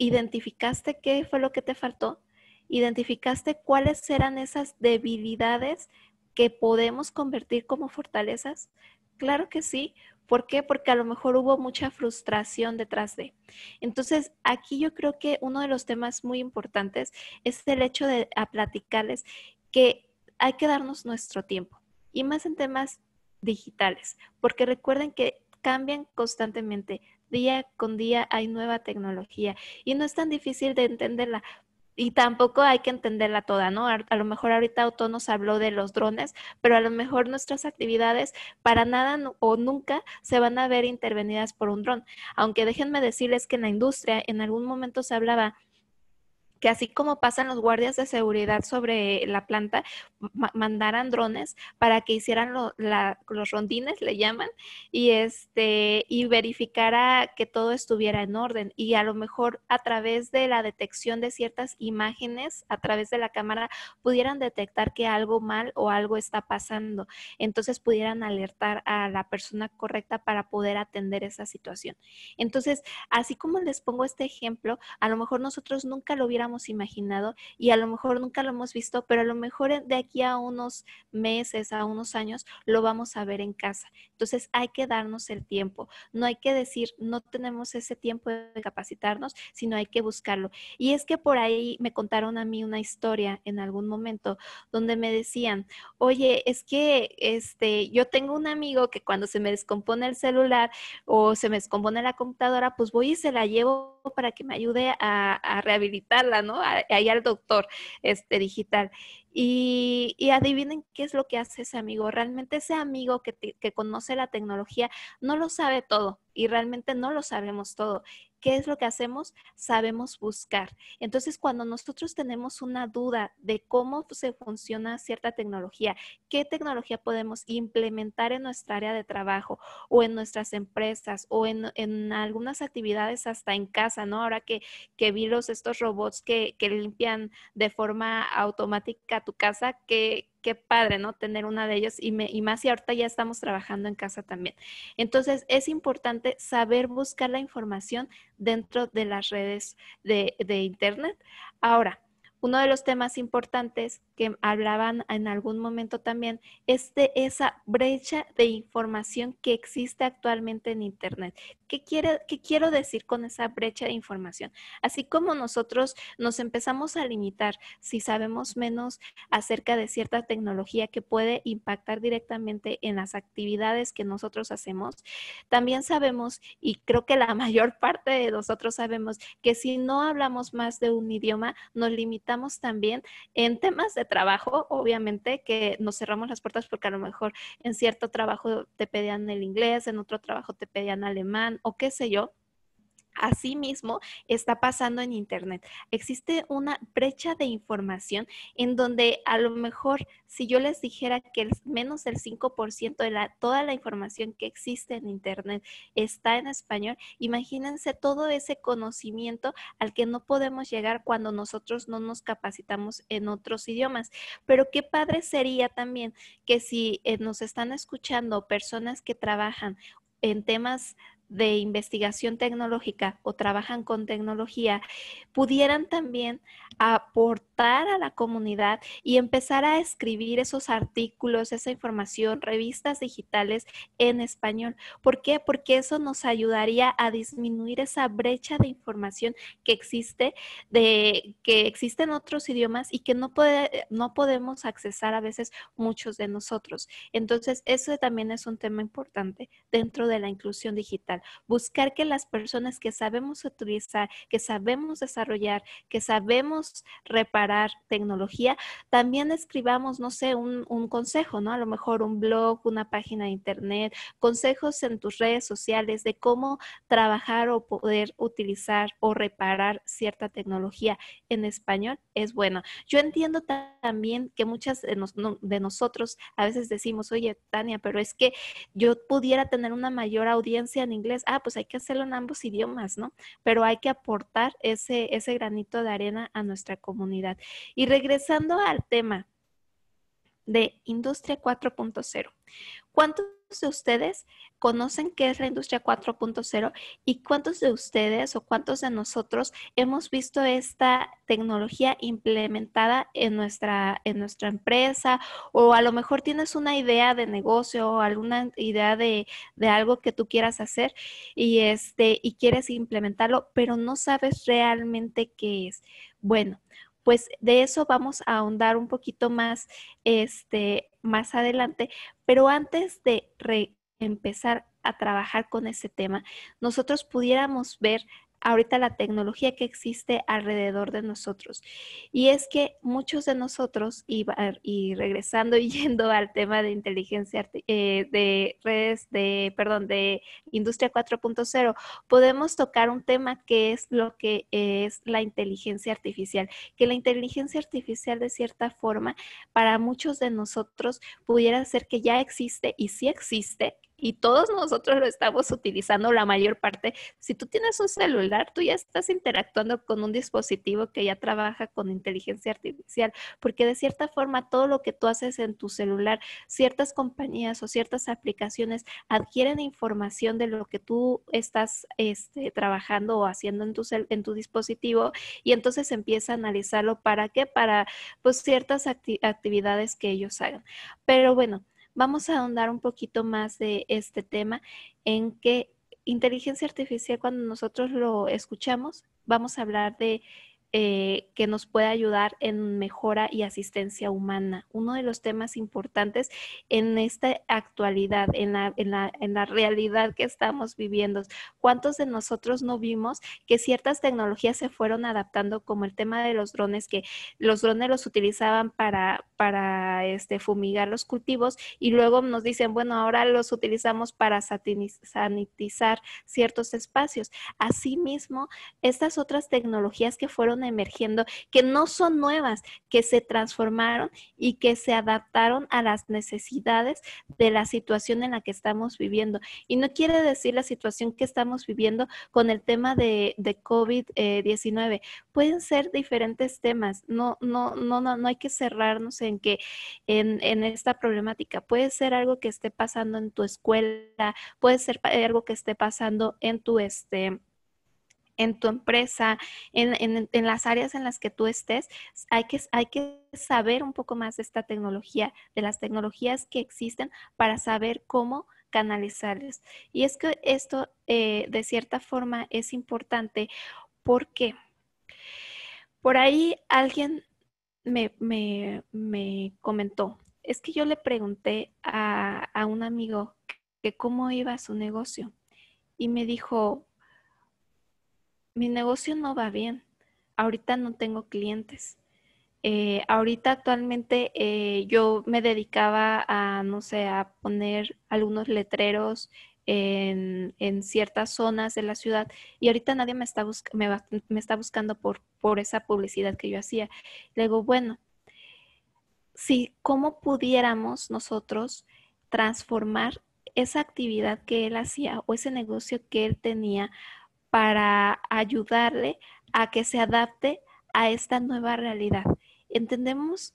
C: identificaste qué fue lo que te faltó, identificaste cuáles eran esas debilidades que podemos convertir como fortalezas. Claro que sí. ¿Por qué? Porque a lo mejor hubo mucha frustración detrás de. Entonces, aquí yo creo que uno de los temas muy importantes es el hecho de a platicarles que hay que darnos nuestro tiempo y más en temas digitales, porque recuerden que cambian constantemente. Día con día hay nueva tecnología y no es tan difícil de entenderla. Y tampoco hay que entenderla toda, ¿no? A, lo mejor ahorita Otto nos habló de los drones, pero a lo mejor nuestras actividades para nada o nunca se van a ver intervenidas por un dron. Aunque déjenme decirles que en la industria en algún momento se hablaba que así como pasan los guardias de seguridad sobre la planta, mandaran drones para que hicieran los rondines, le llaman, y, este, y verificara que todo estuviera en orden. Y a lo mejor a través de la detección de ciertas imágenes, a través de la cámara, pudieran detectar que algo mal o algo está pasando. Entonces pudieran alertar a la persona correcta para poder atender esa situación. Entonces, así como les pongo este ejemplo, a lo mejor nosotros nunca lo hubiéramos hemos imaginado y a lo mejor nunca lo hemos visto, pero a lo mejor de aquí a unos meses, a unos años, lo vamos a ver en casa. Entonces hay que darnos el tiempo, no hay que decir no tenemos ese tiempo de capacitarnos, sino hay que buscarlo. Y es que por ahí me contaron a mí una historia en algún momento donde me decían, oye, es que este, yo tengo un amigo que cuando se me descompone el celular o se me descompone la computadora, pues voy y se la llevo para que me ayude a rehabilitarla, Ahí al doctor este, digital. Y, adivinen qué es lo que hace ese amigo. Realmente ese amigo que, conoce la tecnología no lo sabe todo y realmente no lo sabemos todo. ¿Qué es lo que hacemos? Sabemos buscar. Entonces, cuando nosotros tenemos una duda de cómo se funciona cierta tecnología, qué tecnología podemos implementar en nuestra área de trabajo o en nuestras empresas o en, algunas actividades hasta en casa, ¿no? Ahora que, que vi los, estos robots que, que limpian de forma automática tu casa, qué, padre, ¿no? Tener una de ellos y, me, y más si ahorita ya estamos trabajando en casa también. Entonces, es importante saber buscar la información dentro de las redes de, de Internet. Ahora, uno de los temas importantes que hablaban en algún momento también, es de esa brecha de información que existe actualmente en Internet. ¿Qué, quiere, ¿Qué quiero decir con esa brecha de información? Así como nosotros nos empezamos a limitar si sabemos menos acerca de cierta tecnología que puede impactar directamente en las actividades que nosotros hacemos, también sabemos, y creo que la mayor parte de nosotros sabemos, que si no hablamos más de un idioma, nos limitamos también en temas de trabajo, obviamente que nos cerramos las puertas porque a lo mejor en cierto trabajo te pedían el inglés, en otro trabajo te pedían alemán o qué sé yo mismo está pasando en Internet. Existe una brecha de información en donde a lo mejor si yo les dijera que menos del 5% de toda la información que existe en Internet está en español, imagínense todo ese conocimiento al que no podemos llegar cuando nosotros no nos capacitamos en otros idiomas. Pero qué padre sería también que si eh, nos están escuchando personas que trabajan en temas de investigación tecnológica o trabajan con tecnología pudieran también aportar a la comunidad y empezar a escribir esos artículos, esa información, revistas digitales en español. ¿Por qué? Porque eso nos ayudaría a disminuir esa brecha de información que existe, de, que existe en otros idiomas y que no, puede, no podemos accesar a veces muchos de nosotros. Entonces, eso también es un tema importante dentro de la inclusión digital. Buscar que las personas que sabemos utilizar, que sabemos desarrollar, que sabemos reparar, tecnología, también escribamos, no sé, un, consejo, ¿no? A lo mejor un blog, una página de internet, consejos en tus redes sociales de cómo trabajar o poder utilizar o reparar cierta tecnología en español es bueno. Yo entiendo también que muchas de, nosotros a veces decimos, oye, Tania, pero es que yo pudiera tener una mayor audiencia en inglés. Ah, pues hay que hacerlo en ambos idiomas, ¿no? Pero hay que aportar ese, ese granito de arena a nuestra comunidad. Y regresando al tema de Industria 4.0, ¿cuántos de ustedes conocen qué es la Industria 4.0 y cuántos de ustedes o cuántos de nosotros hemos visto esta tecnología implementada en nuestra, en nuestra empresa o a lo mejor tienes una idea de negocio o alguna idea de, algo que tú quieras hacer y, este, y quieres implementarlo, pero no sabes realmente qué es. Bueno, pues de eso vamos a ahondar un poquito más, este, más adelante. Pero antes de empezar a trabajar con ese tema, nosotros pudiéramos ver ahorita la tecnología que existe alrededor de nosotros. Y es que muchos de nosotros, y, er, regresando y yendo al tema de inteligencia eh, de redes, de, perdón, de industria 4.0, podemos tocar un tema que es lo que es la inteligencia artificial, que la inteligencia artificial de cierta forma para muchos de nosotros pudiera ser que ya existe y sí existe, y todos nosotros lo estamos utilizando la mayor parte. Si tú tienes un celular, tú ya estás interactuando con un dispositivo que ya trabaja con inteligencia artificial, porque de cierta forma todo lo que tú haces en tu celular, ciertas compañías o ciertas aplicaciones adquieren información de lo que tú estás este, trabajando o haciendo en tu, en tu dispositivo y entonces empieza a analizarlo para qué, para pues ciertas actividades que ellos hagan. Pero bueno, vamos a ahondar un poquito más de este tema en que inteligencia artificial, cuando nosotros lo escuchamos, vamos a hablar de eh, que nos pueda ayudar en mejora y asistencia humana. Uno de los temas importantes en esta actualidad, en la, realidad que estamos viviendo. ¿Cuántos de nosotros no vimos que ciertas tecnologías se fueron adaptando, como el tema de los drones, que los drones los utilizaban para, para este, fumigar los cultivos y luego nos dicen, bueno, ahora los utilizamos para sanitizar ciertos espacios. Asimismo, estas otras tecnologías que fueron emergiendo, que no son nuevas, que se transformaron y que se adaptaron a las necesidades de la situación en la que estamos viviendo. Y no quiere decir la situación que estamos viviendo con el tema de, de COVID-19. Eh, Pueden ser diferentes temas, no, no, no, no, no hay que cerrarnos en que en esta problemática. Puede ser algo que esté pasando en tu escuela, puede ser algo que esté pasando en tu este en tu empresa, en, las áreas en las que tú estés, hay que, hay que saber un poco más de esta tecnología, de las tecnologías que existen para saber cómo canalizarles. Y es que esto, eh, de cierta forma, es importante porque por ahí alguien me, comentó, es que yo le pregunté a, a un amigo que cómo iba su negocio y me dijo, mi negocio no va bien, ahorita no tengo clientes. Eh, ahorita actualmente eh, yo me dedicaba a, no sé, a poner algunos letreros en, ciertas zonas de la ciudad y ahorita nadie me está, está buscando por, por esa publicidad que yo hacía. Le digo, bueno, si cómo pudiéramos nosotros transformar esa actividad que él hacía o ese negocio que él tenía para ayudarle a que se adapte a esta nueva realidad. Entendemos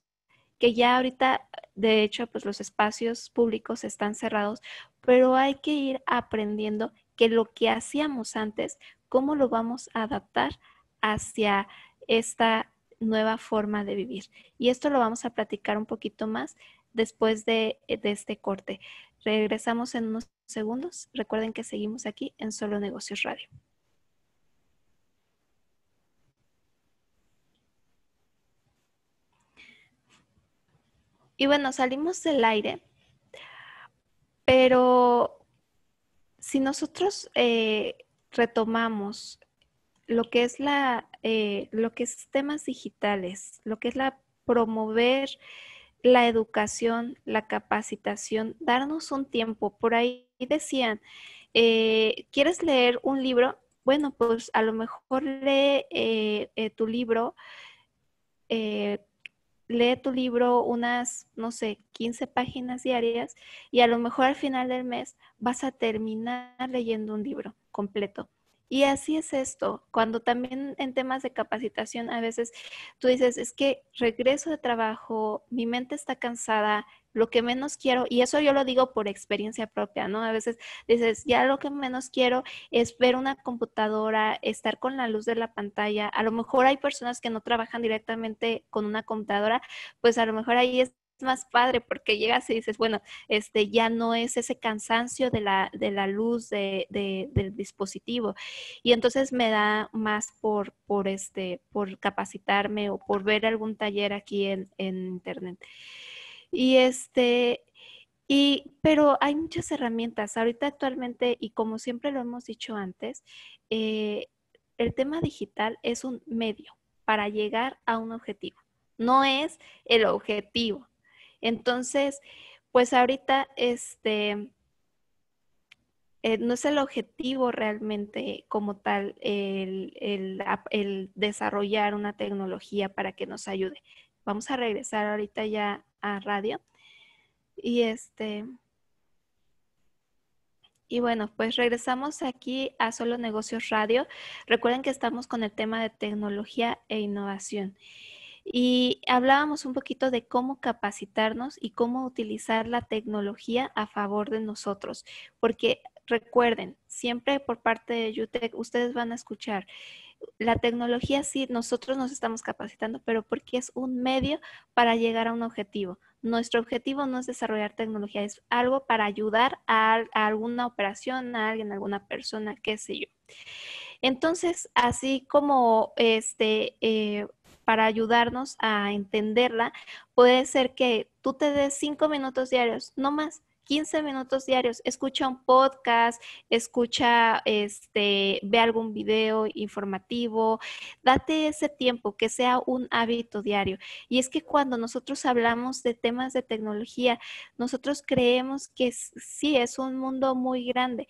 C: que ya ahorita, de hecho, pues los espacios públicos están cerrados, pero hay que ir aprendiendo que lo que hacíamos antes, cómo lo vamos a adaptar hacia esta nueva forma de vivir. Y esto lo vamos a platicar un poquito más después de, de este corte. Regresamos en unos segundos. Recuerden que seguimos aquí en Solo Negocios Radio. Y bueno, salimos del aire, pero si nosotros eh, retomamos lo que es la, eh, lo que temas digitales, lo que es la promover la educación, la capacitación, darnos un tiempo. Por ahí decían, eh, ¿quieres leer un libro? Bueno, pues a lo mejor lee tu libro lee tu libro unas, no sé, 15 páginas diarias y a lo mejor al final del mes vas a terminar leyendo un libro completo. Y así es esto, cuando también en temas de capacitación a veces tú dices, es que regreso de trabajo, mi mente está cansada, lo que menos quiero, y eso yo lo digo por experiencia propia, ¿no? A veces dices, ya lo que menos quiero es ver una computadora, estar con la luz de la pantalla. A lo mejor hay personas que no trabajan directamente con una computadora, pues a lo mejor ahí es más padre porque llegas y dices, bueno, este ya no es ese cansancio de la, de la luz de, del dispositivo. Y entonces me da más por, por, este, por capacitarme o por ver algún taller aquí en, en internet. Y este, y, pero hay muchas herramientas. Ahorita actualmente, y como siempre lo hemos dicho antes, eh, el tema digital es un medio para llegar a un objetivo. No es el objetivo. Entonces, pues ahorita, este, eh, no es el objetivo realmente como tal el, el desarrollar una tecnología para que nos ayude. Vamos a regresar ahorita ya radio. Y este. Y bueno, pues regresamos aquí a Solo Negocios Radio. Recuerden que estamos con el tema de tecnología e innovación. Y hablábamos un poquito de cómo capacitarnos y cómo utilizar la tecnología a favor de nosotros. Porque recuerden, siempre por parte de UTEC, ustedes van a escuchar la tecnología sí, nosotros nos estamos capacitando, pero porque es un medio para llegar a un objetivo. Nuestro objetivo no es desarrollar tecnología, es algo para ayudar a, alguna operación, a alguien, a alguna persona, qué sé yo. Entonces, así como este, eh, para ayudarnos a entenderla, puede ser que tú te des cinco minutos diarios, no más, 15 minutos diarios, escucha un podcast, escucha, este, ve algún video informativo, date ese tiempo, que sea un hábito diario. Y es que cuando nosotros hablamos de temas de tecnología, nosotros creemos que sí, es un mundo muy grande,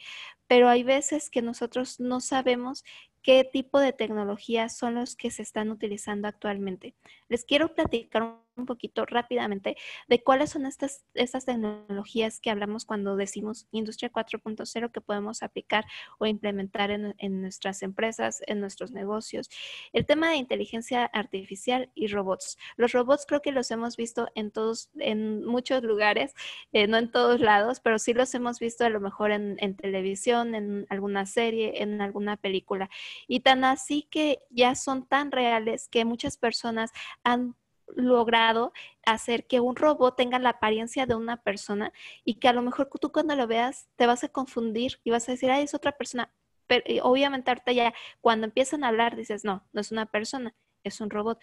C: pero hay veces que nosotros no sabemos qué tipo de tecnologías son los que se están utilizando actualmente. Les quiero platicar un poquito rápidamente de cuáles son estas, estas tecnologías que hablamos cuando decimos industria 4.0 que podemos aplicar o implementar en, nuestras empresas, en nuestros negocios. El tema de inteligencia artificial y robots. Los robots creo que los hemos visto en todos, en muchos lugares, eh, no en todos lados, pero sí los hemos visto a lo mejor en, en televisión, en alguna serie, en alguna película. Y tan así que ya son tan reales que muchas personas han logrado hacer que un robot tenga la apariencia de una persona y que a lo mejor tú cuando lo veas te vas a confundir y vas a decir, ay, es otra persona. Pero obviamente ahorita ya cuando empiezan a hablar dices, no, no es una persona, es un robot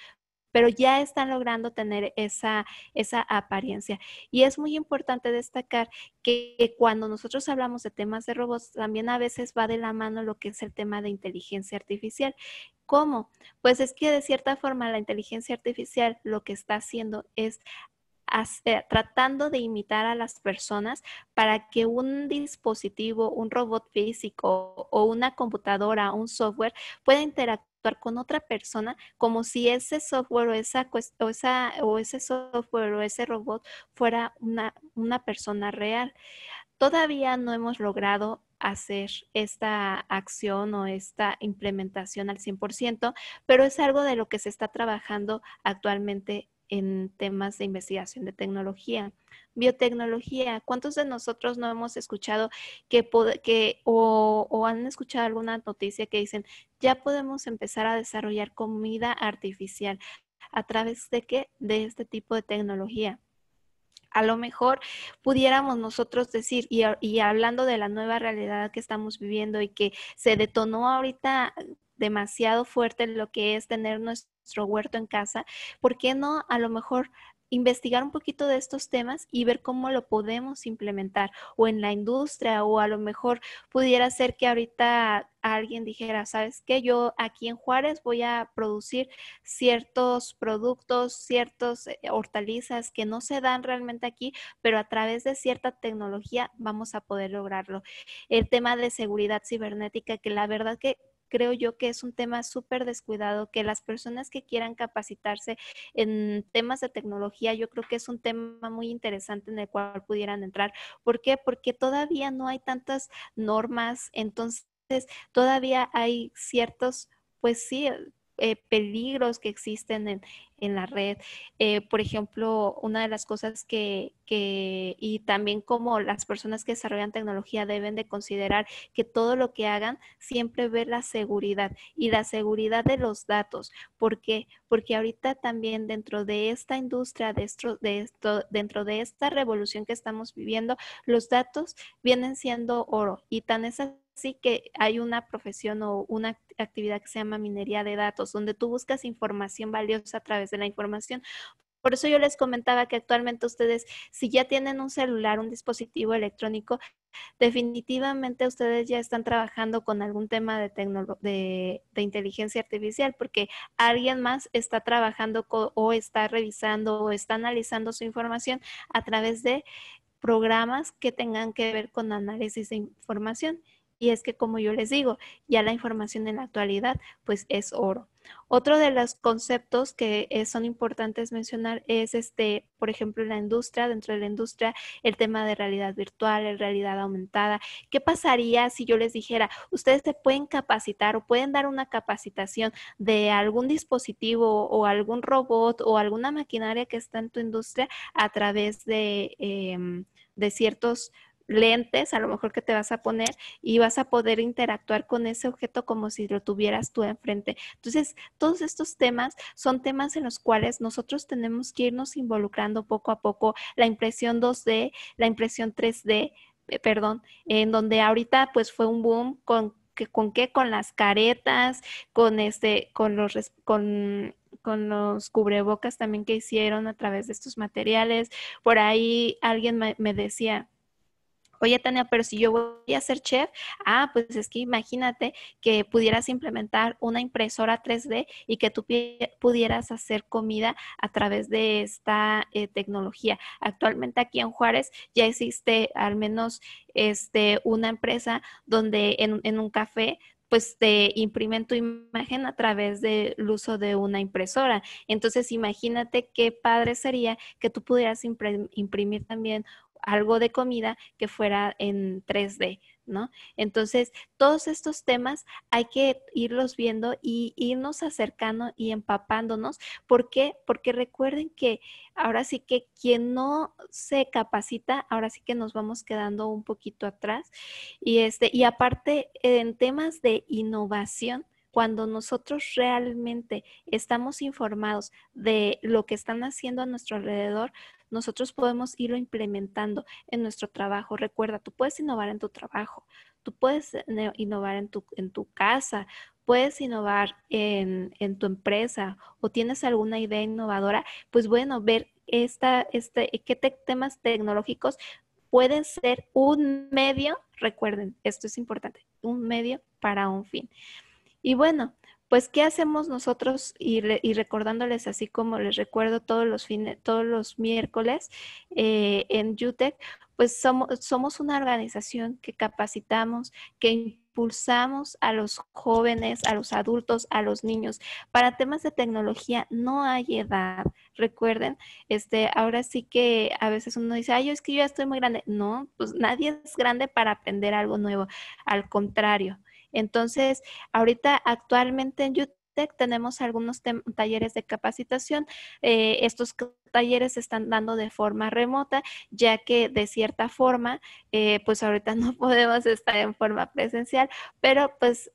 C: pero ya están logrando tener esa, esa apariencia. Y es muy importante destacar que, cuando nosotros hablamos de temas de robots, también a veces va de la mano lo que es el tema de inteligencia artificial. ¿Cómo? Pues es que de cierta forma la inteligencia artificial lo que está haciendo es tratando de imitar a las personas para que un dispositivo, un robot físico o una computadora, un software pueda interactuar con otra persona como si ese software o, esa, o ese software o ese robot fuera una, una persona real. Todavía no hemos logrado hacer esta acción o esta implementación al 100%, pero es algo de lo que se está trabajando actualmente en temas de investigación de tecnología. Biotecnología, ¿cuántos de nosotros no hemos escuchado que, que o, han escuchado alguna noticia que dicen, ya podemos empezar a desarrollar comida artificial? ¿A través de qué? De este tipo de tecnología. A lo mejor pudiéramos nosotros decir, y, y hablando de la nueva realidad que estamos viviendo y que se detonó ahorita demasiado fuerte lo que es tener nuestro huerto en casa, ¿por qué no a lo mejor investigar un poquito de estos temas y ver cómo lo podemos implementar o en la industria o a lo mejor pudiera ser que ahorita alguien dijera, sabes qué, yo aquí en Juárez voy a producir ciertos productos, ciertas eh, hortalizas que no se dan realmente aquí, pero a través de cierta tecnología vamos a poder lograrlo. El tema de seguridad cibernética, que la verdad que creo yo que es un tema súper descuidado, que las personas que quieran capacitarse en temas de tecnología, yo creo que es un tema muy interesante en el cual pudieran entrar. ¿Por qué? Porque todavía no hay tantas normas, entonces todavía hay ciertos, pues sí, eh, peligros que existen en, en la red. Eh, por ejemplo, una de las cosas que, que, y también como las personas que desarrollan tecnología deben de considerar que todo lo que hagan siempre ve la seguridad y la seguridad de los datos. ¿Por qué? Porque ahorita también dentro de esta industria, dentro de, esto, dentro de esta revolución que estamos viviendo, los datos vienen siendo oro y tan esas sí que hay una profesión o una actividad que se llama minería de datos, donde tú buscas información valiosa a través de la información. Por eso yo les comentaba que actualmente ustedes, si ya tienen un celular, un dispositivo electrónico, definitivamente ustedes ya están trabajando con algún tema de, de inteligencia artificial, porque alguien más está trabajando o está revisando o está analizando su información a través de programas que tengan que ver con análisis de información. Y es que, como yo les digo, ya la información en la actualidad, pues es oro. Otro de los conceptos que eh, son importantes mencionar es, este, por ejemplo, la industria, dentro de la industria, el tema de realidad virtual, realidad aumentada. ¿Qué pasaría si yo les dijera, ustedes se pueden capacitar o pueden dar una capacitación de algún dispositivo o algún robot o alguna maquinaria que está en tu industria a través de, em, de ciertos lentes, a lo mejor que te vas a poner y vas a poder interactuar con ese objeto como si lo tuvieras tú enfrente. Entonces, todos estos temas son temas en los cuales nosotros tenemos que irnos involucrando poco a poco, la impresión 2D, la impresión 3D, eh, perdón, en donde ahorita pues fue un boom con que, con qué con las caretas, con este con los con los cubrebocas también que hicieron a través de estos materiales. Por ahí alguien me decía, oye Tania, pero si yo voy a ser chef, ah, pues es que imagínate que pudieras implementar una impresora 3D y que tú pudieras hacer comida a través de esta eh, tecnología. Actualmente aquí en Juárez ya existe al menos este, una empresa donde en, en un café pues te imprimen tu imagen a través del uso de una impresora. Entonces, imagínate qué padre sería que tú pudieras imprimir también algo de comida que fuera en 3D, ¿no? Entonces, todos estos temas hay que irlos viendo y irnos acercando y empapándonos. ¿Por qué? Porque recuerden que ahora sí que quien no se capacita, ahora sí que nos vamos quedando un poquito atrás. Y, este, y aparte, en temas de innovación, cuando nosotros realmente estamos informados de lo que están haciendo a nuestro alrededor, nosotros podemos irlo implementando en nuestro trabajo. Recuerda, tú puedes innovar en tu trabajo, tú puedes innovar en tu, en tu casa, puedes innovar en, tu empresa o tienes alguna idea innovadora, pues bueno, ver esta, este, qué temas tecnológicos pueden ser un medio, recuerden, esto es importante, un medio para un fin. Y bueno, pues ¿qué hacemos nosotros? Y, y recordándoles así como les recuerdo todos los todos los miércoles eh, en UTEC, pues somos, somos una organización que capacitamos, que impulsamos a los jóvenes, a los adultos, a los niños. Para temas de tecnología no hay edad. Recuerden, este, ahora sí que a veces uno dice, ay, yo es que yo ya estoy muy grande. No, pues nadie es grande para aprender algo nuevo. Al contrario, entonces, ahorita actualmente en UTEC tenemos algunos talleres de capacitación. Eh, estos talleres se están dando de forma remota, ya que de cierta forma, eh, pues ahorita no podemos estar en forma presencial, pero pues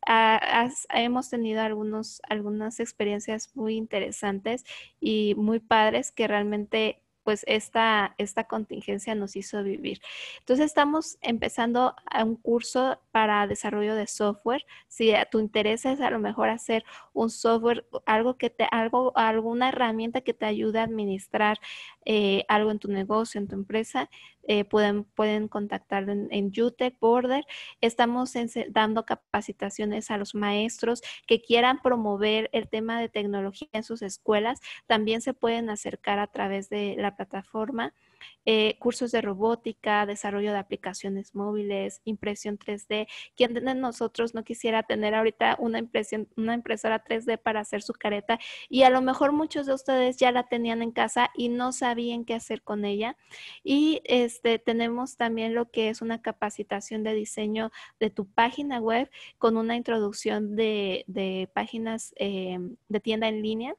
C: hemos tenido algunos, algunas experiencias muy interesantes y muy padres que realmente pues esta, esta contingencia nos hizo vivir. Entonces estamos empezando a un curso para desarrollo de software. Si a tu interés es a lo mejor hacer un software, algo que te, algo, alguna herramienta que te ayude a administrar eh, algo en tu negocio, en tu empresa, eh, pueden, contactar en, UTEC Border. Estamos dando capacitaciones a los maestros que quieran promover el tema de tecnología en sus escuelas. También se pueden acercar a través de la plataforma. Eh, cursos de robótica, desarrollo de aplicaciones móviles, impresión 3D. Quien de nosotros no quisiera tener ahorita una, impresión, una impresora 3D para hacer su careta? Y a lo mejor muchos de ustedes ya la tenían en casa y no sabían qué hacer con ella. Y este, tenemos también lo que es una capacitación de diseño de tu página web con una introducción de, páginas em, de tienda en línea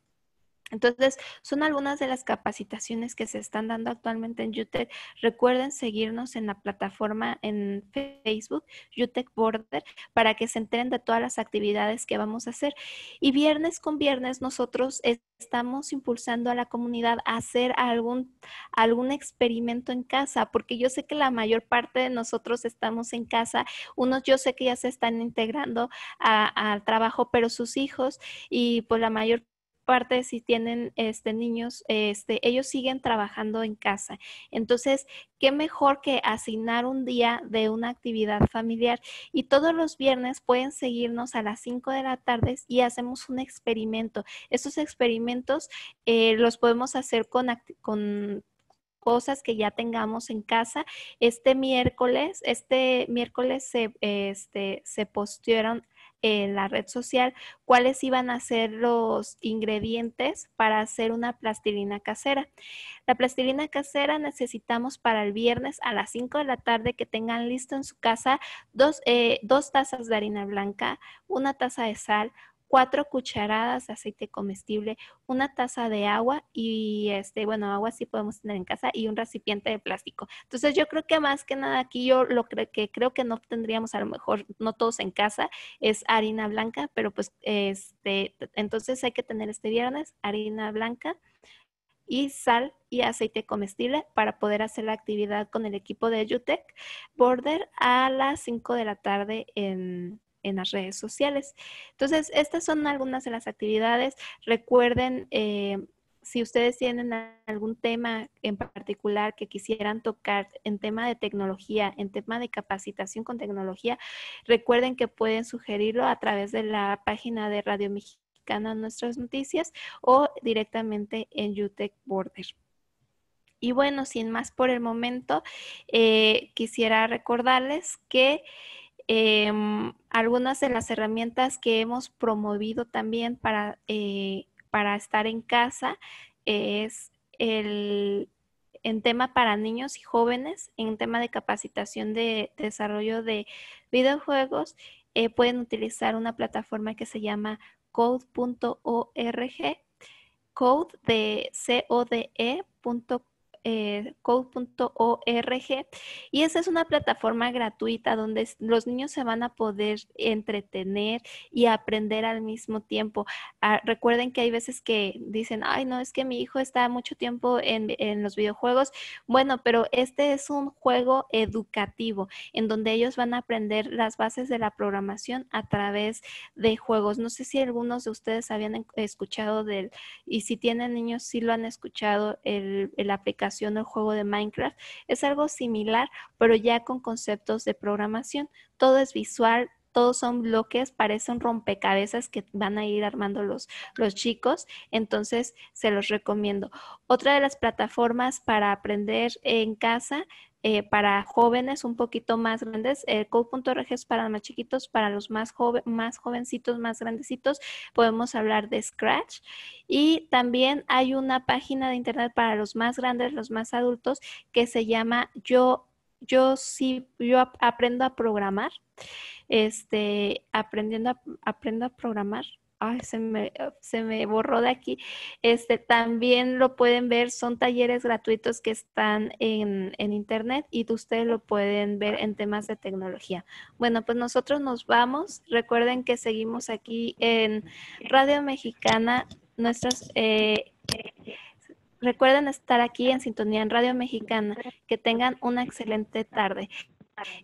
C: entonces, son algunas de las capacitaciones que se están dando actualmente en UTEC. Recuerden seguirnos en la plataforma en Facebook, UTEC Border, para que se enteren de todas las actividades que vamos a hacer. Y viernes con viernes nosotros estamos impulsando a la comunidad a hacer algún, algún experimento en casa, porque yo sé que la mayor parte de nosotros estamos en casa. Unos yo sé que ya se están integrando al trabajo, pero sus hijos y pues la mayor parte parte, si tienen este, niños, este, ellos siguen trabajando en casa. Entonces, qué mejor que asignar un día de una actividad familiar. Y todos los viernes pueden seguirnos a las 5 de la tarde y hacemos un experimento. Estos experimentos eh, los podemos hacer con, con cosas que ya tengamos en casa. Este miércoles, este miércoles se, este, se postearon en la red social cuáles iban a ser los ingredientes para hacer una plastilina casera. La plastilina casera necesitamos para el viernes a las 5 de la tarde que tengan listo en su casa dos, eh, dos tazas de harina blanca, una taza de sal, cuatro cucharadas de aceite comestible, una taza de agua y este, bueno, agua sí podemos tener en casa y un recipiente de plástico. Entonces yo creo que más que nada aquí yo lo creo que creo que no tendríamos a lo mejor no todos en casa es harina blanca, pero pues este, entonces hay que tener este viernes harina blanca y sal y aceite comestible para poder hacer la actividad con el equipo de UTEC Border a las 5 de la tarde en, en las redes sociales. Entonces, estas son algunas de las actividades. Recuerden, eh, si ustedes tienen algún tema en particular que quisieran tocar en tema de tecnología, en tema de capacitación con tecnología, recuerden que pueden sugerirlo a través de la página de Radio Mexicana Nuestras Noticias o directamente en UTEC Border. Y bueno, sin más por el momento, eh, quisiera recordarles que Em, algunas de las herramientas que hemos promovido también para, eh, para estar en casa es el en tema para niños y jóvenes, en tema de capacitación de, desarrollo de videojuegos, eh, pueden utilizar una plataforma que se llama code.org, code de C -O -D eh, code.org y esa es una plataforma gratuita donde los niños se van a poder entretener y aprender al mismo tiempo. Ah, recuerden que hay veces que dicen, ay, no, es que mi hijo está mucho tiempo en, los videojuegos. Bueno, pero este es un juego educativo en donde ellos van a aprender las bases de la programación a través de juegos. No sé si algunos de ustedes habían escuchado del, y si tienen niños, si lo han escuchado, el, el el juego de Minecraft es algo similar, pero ya con conceptos de programación. Todo es visual, todos son bloques, parecen rompecabezas que van a ir armando los, los chicos, entonces se los recomiendo. Otra de las plataformas para aprender en casa eh, para jóvenes un poquito más grandes. el eh, Code.org es para más chiquitos, para los más, joven, más jovencitos, más grandecitos, podemos hablar de Scratch. Y también hay una página de internet para los más grandes, los más adultos, que se llama Yo yo sí, yo aprendo a programar, este, aprendiendo a, aprendo a programar. Ay, se me, se me borró de aquí. Este, también lo pueden ver, son talleres gratuitos que están en, en internet y ustedes lo pueden ver en temas de tecnología. Bueno, pues nosotros nos vamos. Recuerden que seguimos aquí en Radio Mexicana, nuestras... Eh, Recuerden estar aquí en Sintonía en Radio Mexicana. Que tengan una excelente tarde.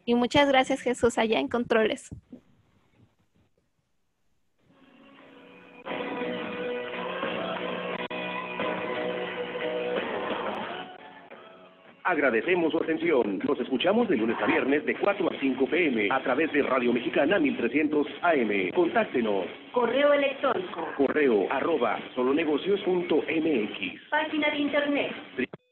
C: Y muchas gracias Jesús allá en Controles.
A: Agradecemos su atención. Nos escuchamos de lunes a viernes de 4 a 5 pm a través de Radio Mexicana 1300 AM. Contáctenos. Correo electrónico. Correo arroba solonegocios.mx. Página de internet.